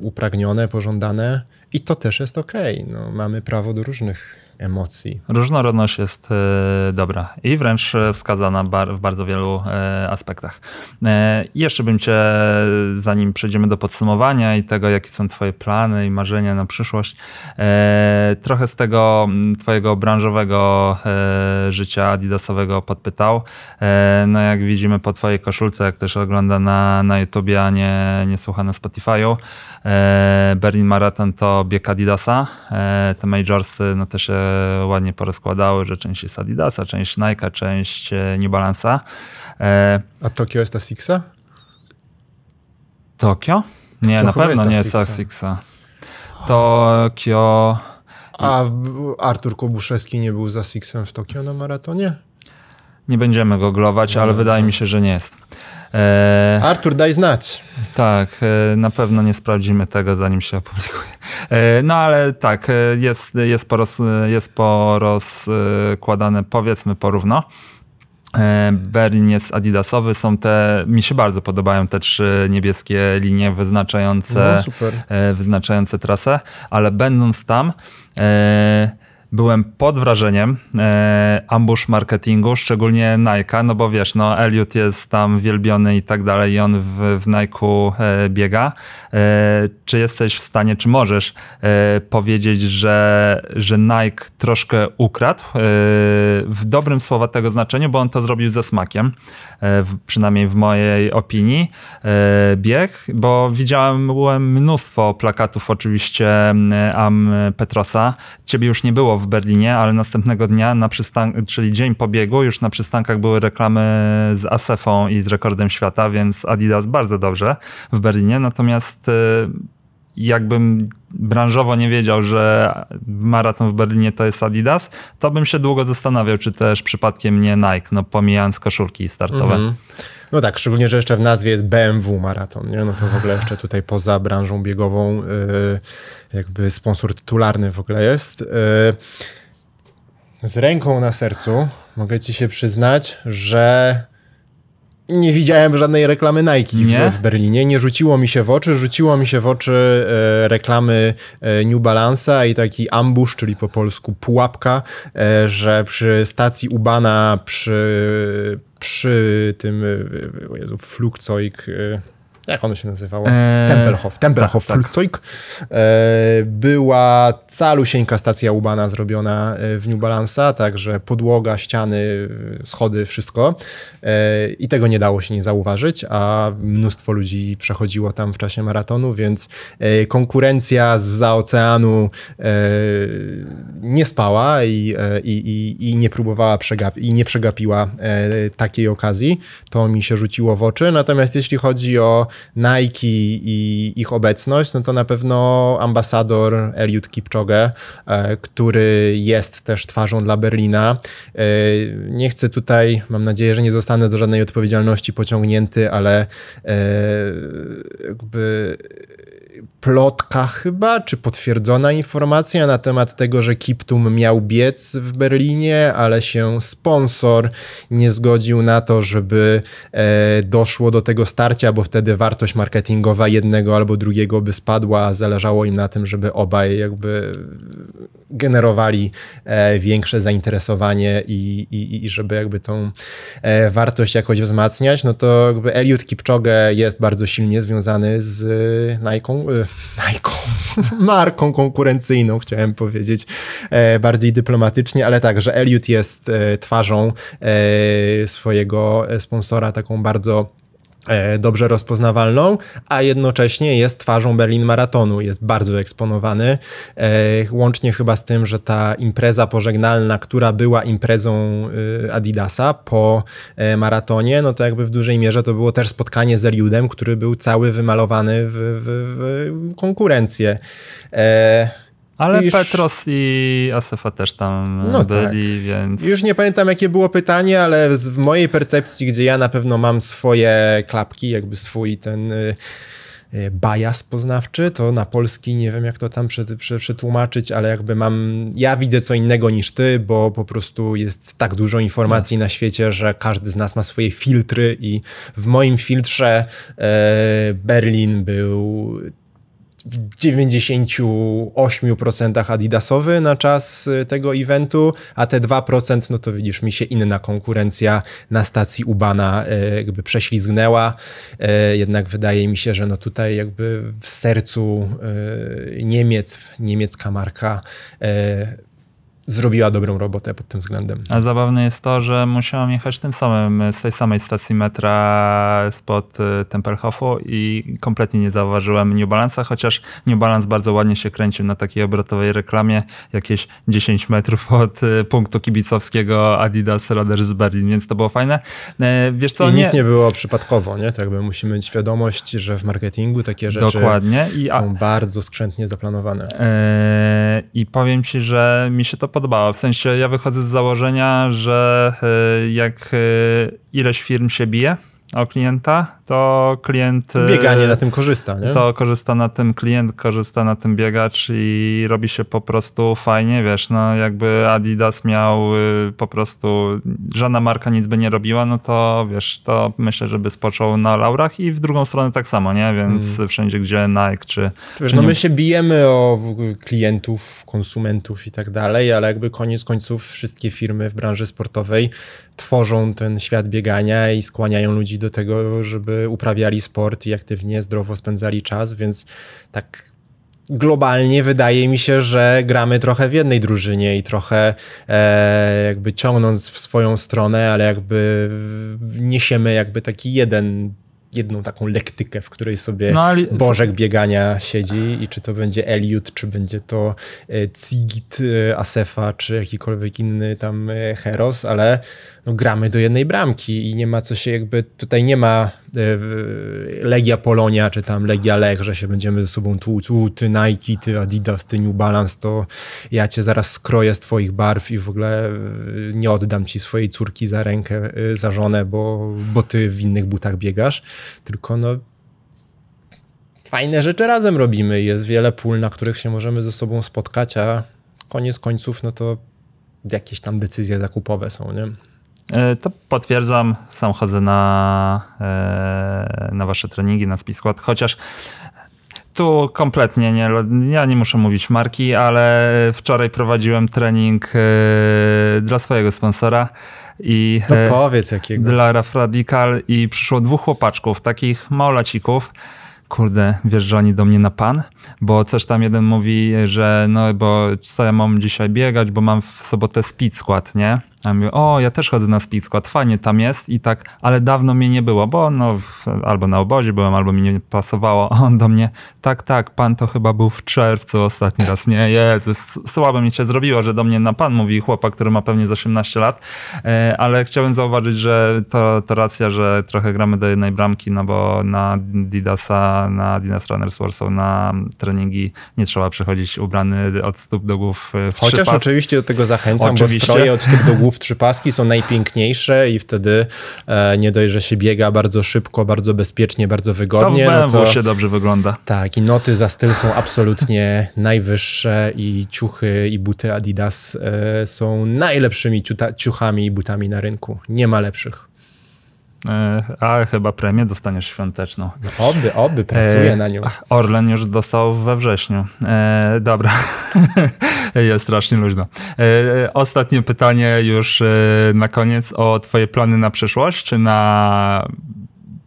upragnione, pożądane. I to też jest okej. Okay. No, mamy prawo do różnych emocji. Różnorodność jest e, dobra i wręcz e, wskazana w bardzo wielu e, aspektach. Jeszcze bym cię, zanim przejdziemy do podsumowania i tego, jakie są twoje plany i marzenia na przyszłość, trochę z tego twojego branżowego życia adidasowego podpytał. No jak widzimy po twojej koszulce, jak też ogląda na, na YouTubie, a nie, nie słucha na Spotify'u, Berlin Marathon to bieg Adidasa, te majorsy no też się E, ładnie porozkładały, że część jest Adidasa, część Nike, część e, New Balance'a. E, A Tokio jest ta Sixa? Tokio? Nie, to na pewno nie jest Asixa. Tokio. A Artur Kobuszewski nie był za Sixem w Tokio na maratonie? Nie będziemy go glować, no, ale no. wydaje mi się, że nie jest. E, Artur, daj znać. Tak, e, na pewno nie sprawdzimy tego, zanim się opublikuje. E, no ale tak, jest, jest, poros, jest porozkładane powiedzmy porówno. Berlin jest Adidasowy, są te, mi się bardzo podobają te trzy niebieskie linie wyznaczające, no, wyznaczające trasę, ale będąc tam, byłem pod wrażeniem e, ambush marketingu, szczególnie Nike'a, no bo wiesz, no Elliot jest tam wielbiony i tak dalej i on w, w Nike'u e, biega. E, czy jesteś w stanie, czy możesz e, powiedzieć, że, że Nike troszkę ukradł e, w dobrym słowa tego znaczeniu, bo on to zrobił ze smakiem, e, w, przynajmniej w mojej opinii, bieg, bo widziałem mnóstwo plakatów oczywiście Am Petrosa. Ciebie już nie było w w Berlinie, ale następnego dnia, na przystan- czyli dzień pobiegu, już na przystankach były reklamy z Asefą i z Rekordem Świata, więc Adidas bardzo dobrze w Berlinie. Natomiast y, jakbym branżowo nie wiedział, że maraton w Berlinie to jest Adidas, to bym się długo zastanawiał, czy też przypadkiem nie Nike, no pomijając koszulki startowe. Mm -hmm. No tak, szczególnie, że jeszcze w nazwie jest BMW Maraton, nie? No to w ogóle jeszcze tutaj poza branżą biegową yy, jakby sponsor tytularny w ogóle jest. Yy, z ręką na sercu mogę ci się przyznać, że nie widziałem żadnej reklamy Nike nie? W, w, Berlinie. Nie rzuciło mi się w oczy. Rzuciło mi się w oczy e, reklamy e, New Balance'a i taki ambush, czyli po polsku pułapka, e, że przy stacji Ubana przy, przy tym e, e, o Flugzeug e, jak ono się nazywało? Eee, Tempelhof, Tempelhof tak, tak. Flugzeug. Tak. była calusieńka stacja ubana zrobiona e, w New Balance'a, także podłoga, ściany, schody, wszystko. E, I tego nie dało się nie zauważyć, a mnóstwo ludzi przechodziło tam w czasie maratonu, więc konkurencja zza oceanu nie spała i, i, i, i nie próbowała przegapić, i nie przegapiła takiej okazji. To mi się rzuciło w oczy. Natomiast jeśli chodzi o Nike i ich obecność, no to na pewno ambasador Eliud Kipczogę, e, który jest też twarzą dla Berlina. E, nie chcę tutaj, mam nadzieję, że nie zostanę do żadnej odpowiedzialności pociągnięty, ale e, jakby plotka chyba, czy potwierdzona informacja na temat tego, że Kiptum miał biec w Berlinie, ale się sponsor nie zgodził na to, żeby e, doszło do tego starcia, bo wtedy wartość marketingowa jednego albo drugiego by spadła, zależało im na tym, żeby obaj jakby generowali e, większe zainteresowanie i, i, i żeby jakby tą e, wartość jakoś wzmacniać, no to jakby Eliud Kipczogę jest bardzo silnie związany z e, Nike, e, Nike, marką konkurencyjną, chciałem powiedzieć e, bardziej dyplomatycznie, ale tak, że Elliot jest e, twarzą e, swojego sponsora, taką bardzo E, dobrze rozpoznawalną, a jednocześnie jest twarzą Berlin Maratonu, jest bardzo eksponowany, e, łącznie chyba z tym, że ta impreza pożegnalna, która była imprezą e, Adidasa po maratonie, no to jakby w dużej mierze to było też spotkanie z Eliudem, który był cały wymalowany w, w, w konkurencję. Ale Iż... Petros i Asefa też tam no tak. byli, tak. więc... Już nie pamiętam, jakie było pytanie, ale w mojej percepcji, gdzie ja na pewno mam swoje klapki, jakby swój ten y, y, bias poznawczy, to na polski nie wiem, jak to tam przetłumaczyć, ale jakby mam, ja widzę co innego niż ty, bo po prostu jest tak dużo informacji na świecie, że każdy z nas ma swoje filtry i w moim filtrze e, Berlin był w 98% Adidasowy na czas y, tego eventu, a te 2%, no to widzisz, mi się inna konkurencja na stacji Ubana y, jakby prześlizgnęła. Y, jednak wydaje mi się, że no tutaj jakby w sercu Niemiec, niemiecka marka zrobiła dobrą robotę pod tym względem. A zabawne jest to, że musiałam jechać tym samym, z tej samej stacji metra spod y, Tempelhofu i kompletnie nie zauważyłem New Balance'a, chociaż New Balance bardzo ładnie się kręcił na takiej obrotowej reklamie, jakieś 10 metrów od y, punktu kibicowskiego Adidas z Berlin, więc to było fajne. E, wiesz co, I nic nie było przypadkowo, nie? Tak by musimy mieć świadomość, że w marketingu takie rzeczy Dokładnie. I, są a... bardzo skrzętnie zaplanowane. Yy, I powiem ci, że mi się to podobało. W sensie ja wychodzę z założenia, że e, jak e, ileś firm się bije o klienta, to klient. E, Bieganie na tym korzysta, nie? To korzysta na tym klient, korzysta na tym biegacz i robi się po prostu fajnie, wiesz, no jakby Adidas miał y, po prostu, żadna marka nic by nie robiła, no to wiesz, to myślę, żeby spoczął na laurach i w drugą stronę tak samo, nie? Więc hmm. wszędzie, gdzie Nike czy. Wiesz, czy no nie... my się bijemy o klientów, konsumentów i tak dalej, ale jakby koniec końców wszystkie firmy w branży sportowej tworzą ten świat biegania i skłaniają ludzi do tego, żeby żeby uprawiali sport i aktywnie, zdrowo spędzali czas, więc tak globalnie wydaje mi się, że gramy trochę w jednej drużynie i trochę e, jakby ciągnąc w swoją stronę, ale jakby niesiemy jakby taki jeden jedną taką lektykę, w której sobie no, ale... Bożek biegania siedzi i czy to będzie Eliud, czy będzie to e, Cigit, e, Asefa, czy jakikolwiek inny tam e, Heros, ale no, gramy do jednej bramki i nie ma co się jakby, tutaj nie ma e, Legia Polonia, czy tam Legia Lech, że się będziemy ze sobą tłuc, u, ty Nike, ty Adidas, ty New Balance, to ja cię zaraz skroję z twoich barw i w ogóle e, nie oddam ci swojej córki za rękę, e, za żonę, bo, bo ty w innych butach biegasz, tylko no fajne rzeczy razem robimy. Jest wiele pól, na których się możemy ze sobą spotkać, a koniec końców, no to jakieś tam decyzje zakupowe są, nie? E, to potwierdzam, sam chodzę na, e, na wasze treningi, na spiskład, chociaż tu kompletnie nie, ja nie muszę mówić marki, ale wczoraj prowadziłem trening e, dla swojego sponsora i no powiedz jakiego. dla Raf Radical i przyszło dwóch chłopaczków, takich maulacików, kurde, wiesz, że oni do mnie na pan, bo coś tam jeden mówi, że no bo co ja mam dzisiaj biegać, bo mam w sobotę speed skład, nie? Ja mówię, o, ja też chodzę na spiskład, fajnie tam jest i tak, ale dawno mnie nie było, bo no, albo na obozie byłem, albo mi nie pasowało. A on do mnie, tak, tak, pan to chyba był w czerwcu ostatni raz. Nie, Jezus, słabo mi się zrobiło, że do mnie na pan mówi chłopak, który ma pewnie z 18 lat, e, ale chciałbym zauważyć, że to, to racja, że trochę gramy do jednej bramki, no bo na Didasa, na Didas Runners Warsaw, na treningi nie trzeba przychodzić ubrany od stóp do głów e, w Chociaż oczywiście do tego zachęcam, oczywiście. bo stroje od stóp do głów trzy paski są najpiękniejsze i wtedy e, nie dość, że się biega bardzo szybko, bardzo bezpiecznie, bardzo wygodnie. To w BMW no to, się dobrze wygląda. Tak, i noty za styl są absolutnie najwyższe i ciuchy i buty Adidas e, są najlepszymi ciuta, ciuchami i butami na rynku. Nie ma lepszych. E, a chyba premię dostaniesz świąteczną. No oby, oby, pracuję e, na nią. Orlen już dostał we wrześniu. E, dobra, jest strasznie luźno. E, ostatnie pytanie już e, na koniec o twoje plany na przyszłość, czy na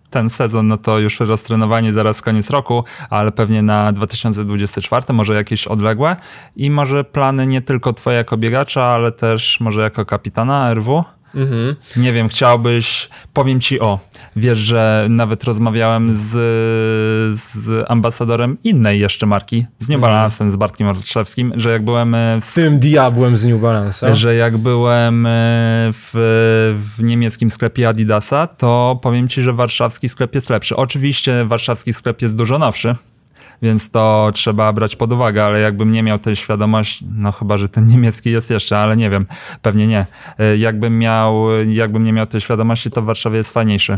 ten sezon, no to już roztrenowanie zaraz koniec roku, ale pewnie na 2024, może jakieś odległe i może plany nie tylko twoje jako biegacza, ale też może jako kapitana RW? Mhm. Nie wiem, chciałbyś, powiem ci o, wiesz, że nawet rozmawiałem z, z ambasadorem innej jeszcze marki, z New mhm. Balance'em, z Bartkiem Orczewskim, że jak byłem e, w... Z tym diabłem z New Balance. Że jak byłem e, w, w niemieckim sklepie Adidasa, to powiem ci, że warszawski sklep jest lepszy. Oczywiście warszawski sklep jest dużo nowszy, więc to trzeba brać pod uwagę, ale jakbym nie miał tej świadomości, no chyba, że ten niemiecki jest jeszcze, ale nie wiem, pewnie nie. Y, jakbym miał, jakbym nie miał tej świadomości, to w Warszawie jest fajniejszy,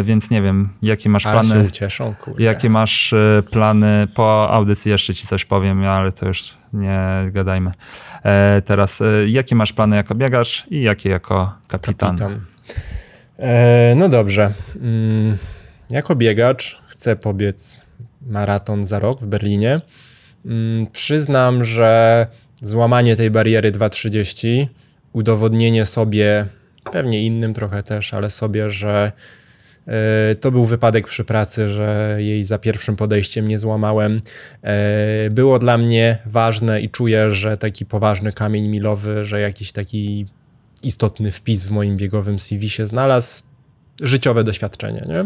y, więc nie wiem, jakie masz ale plany. Się ucieszą, kurde. Jakie masz y, plany po audycji jeszcze ci coś powiem, ale to już nie gadajmy. E, teraz, jakie masz plany jako biegacz i jakie jako kapitan? kapitan. E, no dobrze. Mm, jako biegacz chcę pobiec maraton za rok w Berlinie. Mm, przyznam, że złamanie tej bariery 2.30, udowodnienie sobie, pewnie innym trochę też, ale sobie, że e, to był wypadek przy pracy, że jej za pierwszym podejściem nie złamałem. E, było dla mnie ważne i czuję, że taki poważny kamień milowy, że jakiś taki istotny wpis w moim biegowym CV się znalazł życiowe doświadczenie. Nie?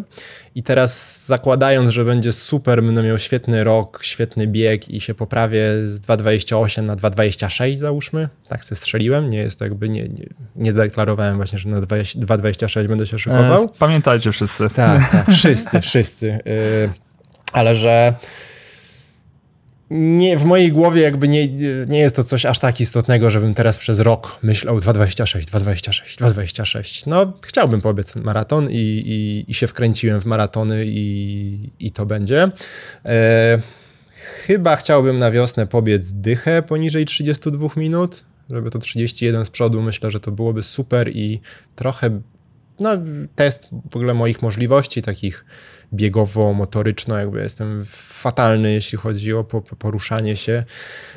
I teraz zakładając, że będzie super, będę miał świetny rok, świetny bieg i się poprawię z 2,28 na 2,26 załóżmy, tak se strzeliłem, nie jest to jakby, nie, nie, nie właśnie, że na 2,26 będę się szykował. E, pamiętajcie wszyscy. Tak, tak wszyscy, wszyscy. Yy, ale że nie, w mojej głowie jakby nie, nie jest to coś aż tak istotnego, żebym teraz przez rok myślał 2.26, 2.26, 2.26. No, chciałbym pobiec ten maraton i, i, i, się wkręciłem w maratony i, i to będzie. E, chyba chciałbym na wiosnę pobiec dychę poniżej 32 minut, żeby to 31 z przodu. Myślę, że to byłoby super i trochę no, test w ogóle moich możliwości takich biegowo motoryczno, jakby jestem fatalny, jeśli chodzi o po, poruszanie się,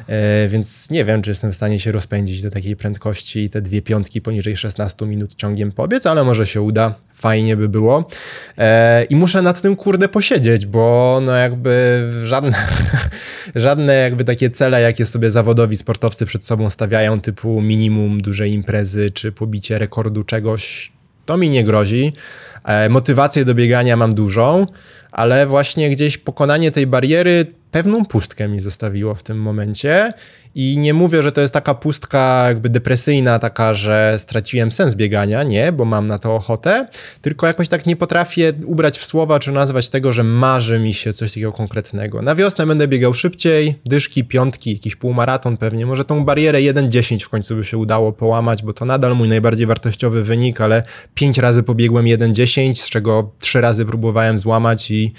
e, więc nie wiem, czy jestem w stanie się rozpędzić do takiej prędkości i te dwie piątki poniżej 16 minut ciągiem pobiec, ale może się uda, fajnie by było e, i muszę nad tym kurde posiedzieć, bo no jakby żadne, żadne jakby takie cele, jakie sobie zawodowi sportowcy przed sobą stawiają, typu minimum dużej imprezy czy pobicie rekordu czegoś, to mi nie grozi. E, motywację do biegania mam dużą, ale właśnie gdzieś pokonanie tej bariery pewną pustkę mi zostawiło w tym momencie. I nie mówię, że to jest taka pustka jakby depresyjna, taka, że straciłem sens biegania, nie, bo mam na to ochotę, tylko jakoś tak nie potrafię ubrać w słowa czy nazwać tego, że marzy mi się coś takiego konkretnego. Na wiosnę będę biegał szybciej, dyszki, piątki, jakiś półmaraton pewnie, może tą barierę 1.10 w końcu by się udało połamać, bo to nadal mój najbardziej wartościowy wynik, ale 5 razy pobiegłem 1.10, z czego 3 razy próbowałem złamać i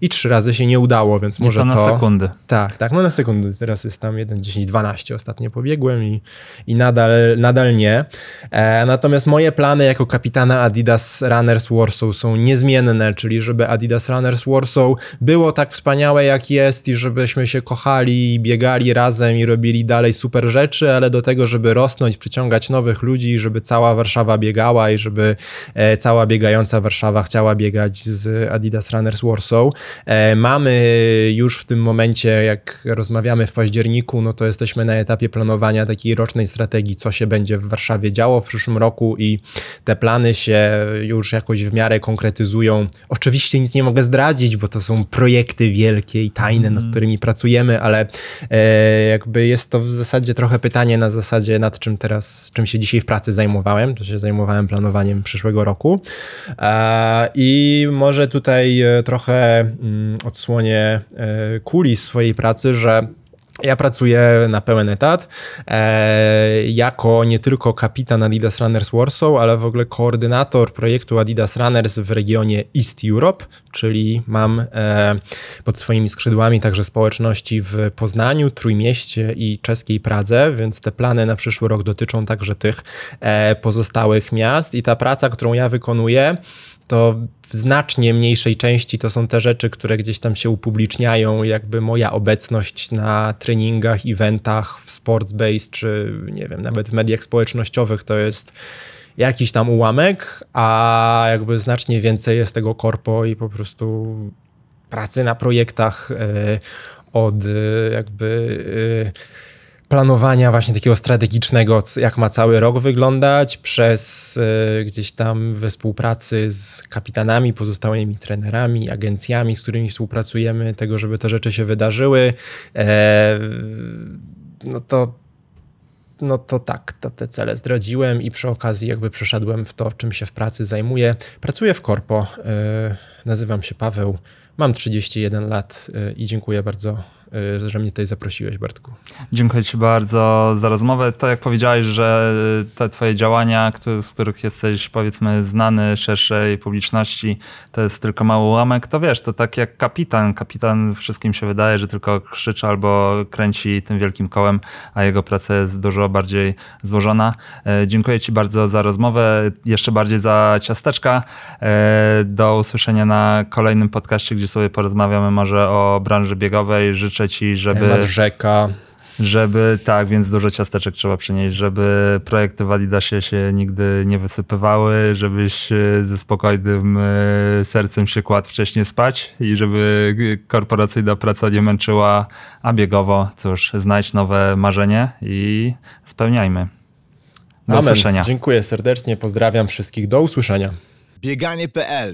i trzy razy się nie udało, więc może I to na to... sekundę. Tak, tak, no na sekundę teraz jest tam 1, 10, 12 ostatnio pobiegłem i, i nadal, nadal nie. E, natomiast moje plany jako kapitana Adidas Runners Warsaw są niezmienne, czyli żeby Adidas Runners Warsaw było tak wspaniałe jak jest i żebyśmy się kochali i biegali razem i robili dalej super rzeczy, ale do tego, żeby rosnąć, przyciągać nowych ludzi, żeby cała Warszawa biegała i żeby e, cała biegająca Warszawa chciała biegać z Adidas Runners Warsaw. E, mamy już w tym momencie, jak rozmawiamy w październiku, no to jesteśmy na etapie planowania takiej rocznej strategii, co się będzie w Warszawie działo w przyszłym roku i te plany się już jakoś w miarę konkretyzują. Oczywiście nic nie mogę zdradzić, bo to są projekty wielkie i tajne, mm. nad mhm. którymi pracujemy, ale e, jakby jest to w zasadzie trochę pytanie na zasadzie, nad czym teraz, czym się dzisiaj w pracy zajmowałem, to się zajmowałem planowaniem przyszłego roku. E, I może tutaj trochę Mm, odsłonie e, kuli swojej pracy, że ja pracuję na pełen etat e, jako nie tylko kapitan Adidas Runners Warsaw, ale w ogóle koordynator projektu Adidas Runners w regionie East Europe, czyli mam e, pod swoimi skrzydłami także społeczności w Poznaniu, Trójmieście i czeskiej Pradze, więc te plany na przyszły rok dotyczą także tych e, pozostałych miast i ta praca, którą ja wykonuję, to w znacznie mniejszej części to są te rzeczy, które gdzieś tam się upubliczniają, jakby moja obecność na treningach, eventach w sportsbase, czy nie wiem, nawet w mediach społecznościowych to jest jakiś tam ułamek, a jakby znacznie więcej jest tego korpo i po prostu pracy na projektach yy, od yy, jakby yy, planowania właśnie takiego strategicznego, jak ma cały rok wyglądać, przez e, gdzieś tam we współpracy z kapitanami, pozostałymi trenerami, agencjami, z którymi współpracujemy, tego, żeby te rzeczy się wydarzyły, e, no to no to tak, to te cele zdradziłem i przy okazji jakby przeszedłem w to, czym się w pracy zajmuję. Pracuję w korpo, e, nazywam się Paweł, mam 31 lat i dziękuję bardzo E, że mnie tutaj zaprosiłeś, Bartku. Dziękuję Ci bardzo za rozmowę. To jak powiedziałeś, że te Twoje działania, z których jesteś powiedzmy znany szerszej publiczności, to jest tylko mały ułamek, to wiesz, to tak jak kapitan. Kapitan wszystkim się wydaje, że tylko krzyczy albo kręci tym wielkim kołem, a jego praca jest dużo bardziej złożona. E, dziękuję Ci bardzo za rozmowę, jeszcze bardziej za ciasteczka. E, do usłyszenia na kolejnym podcaście, gdzie sobie porozmawiamy może o branży biegowej. Życzę trzeci, żeby... Temat rzeka. Żeby, tak, więc dużo ciasteczek trzeba przynieść, żeby projekty w Adidasie się nigdy nie wysypywały, żebyś e, ze spokojnym e, sercem się kładł wcześniej spać i żeby korporacyjna praca nie męczyła, a biegowo, cóż, znajdź nowe marzenie i spełniajmy. Do Amen. usłyszenia. Dziękuję serdecznie, pozdrawiam wszystkich, do usłyszenia. Bieganie.pl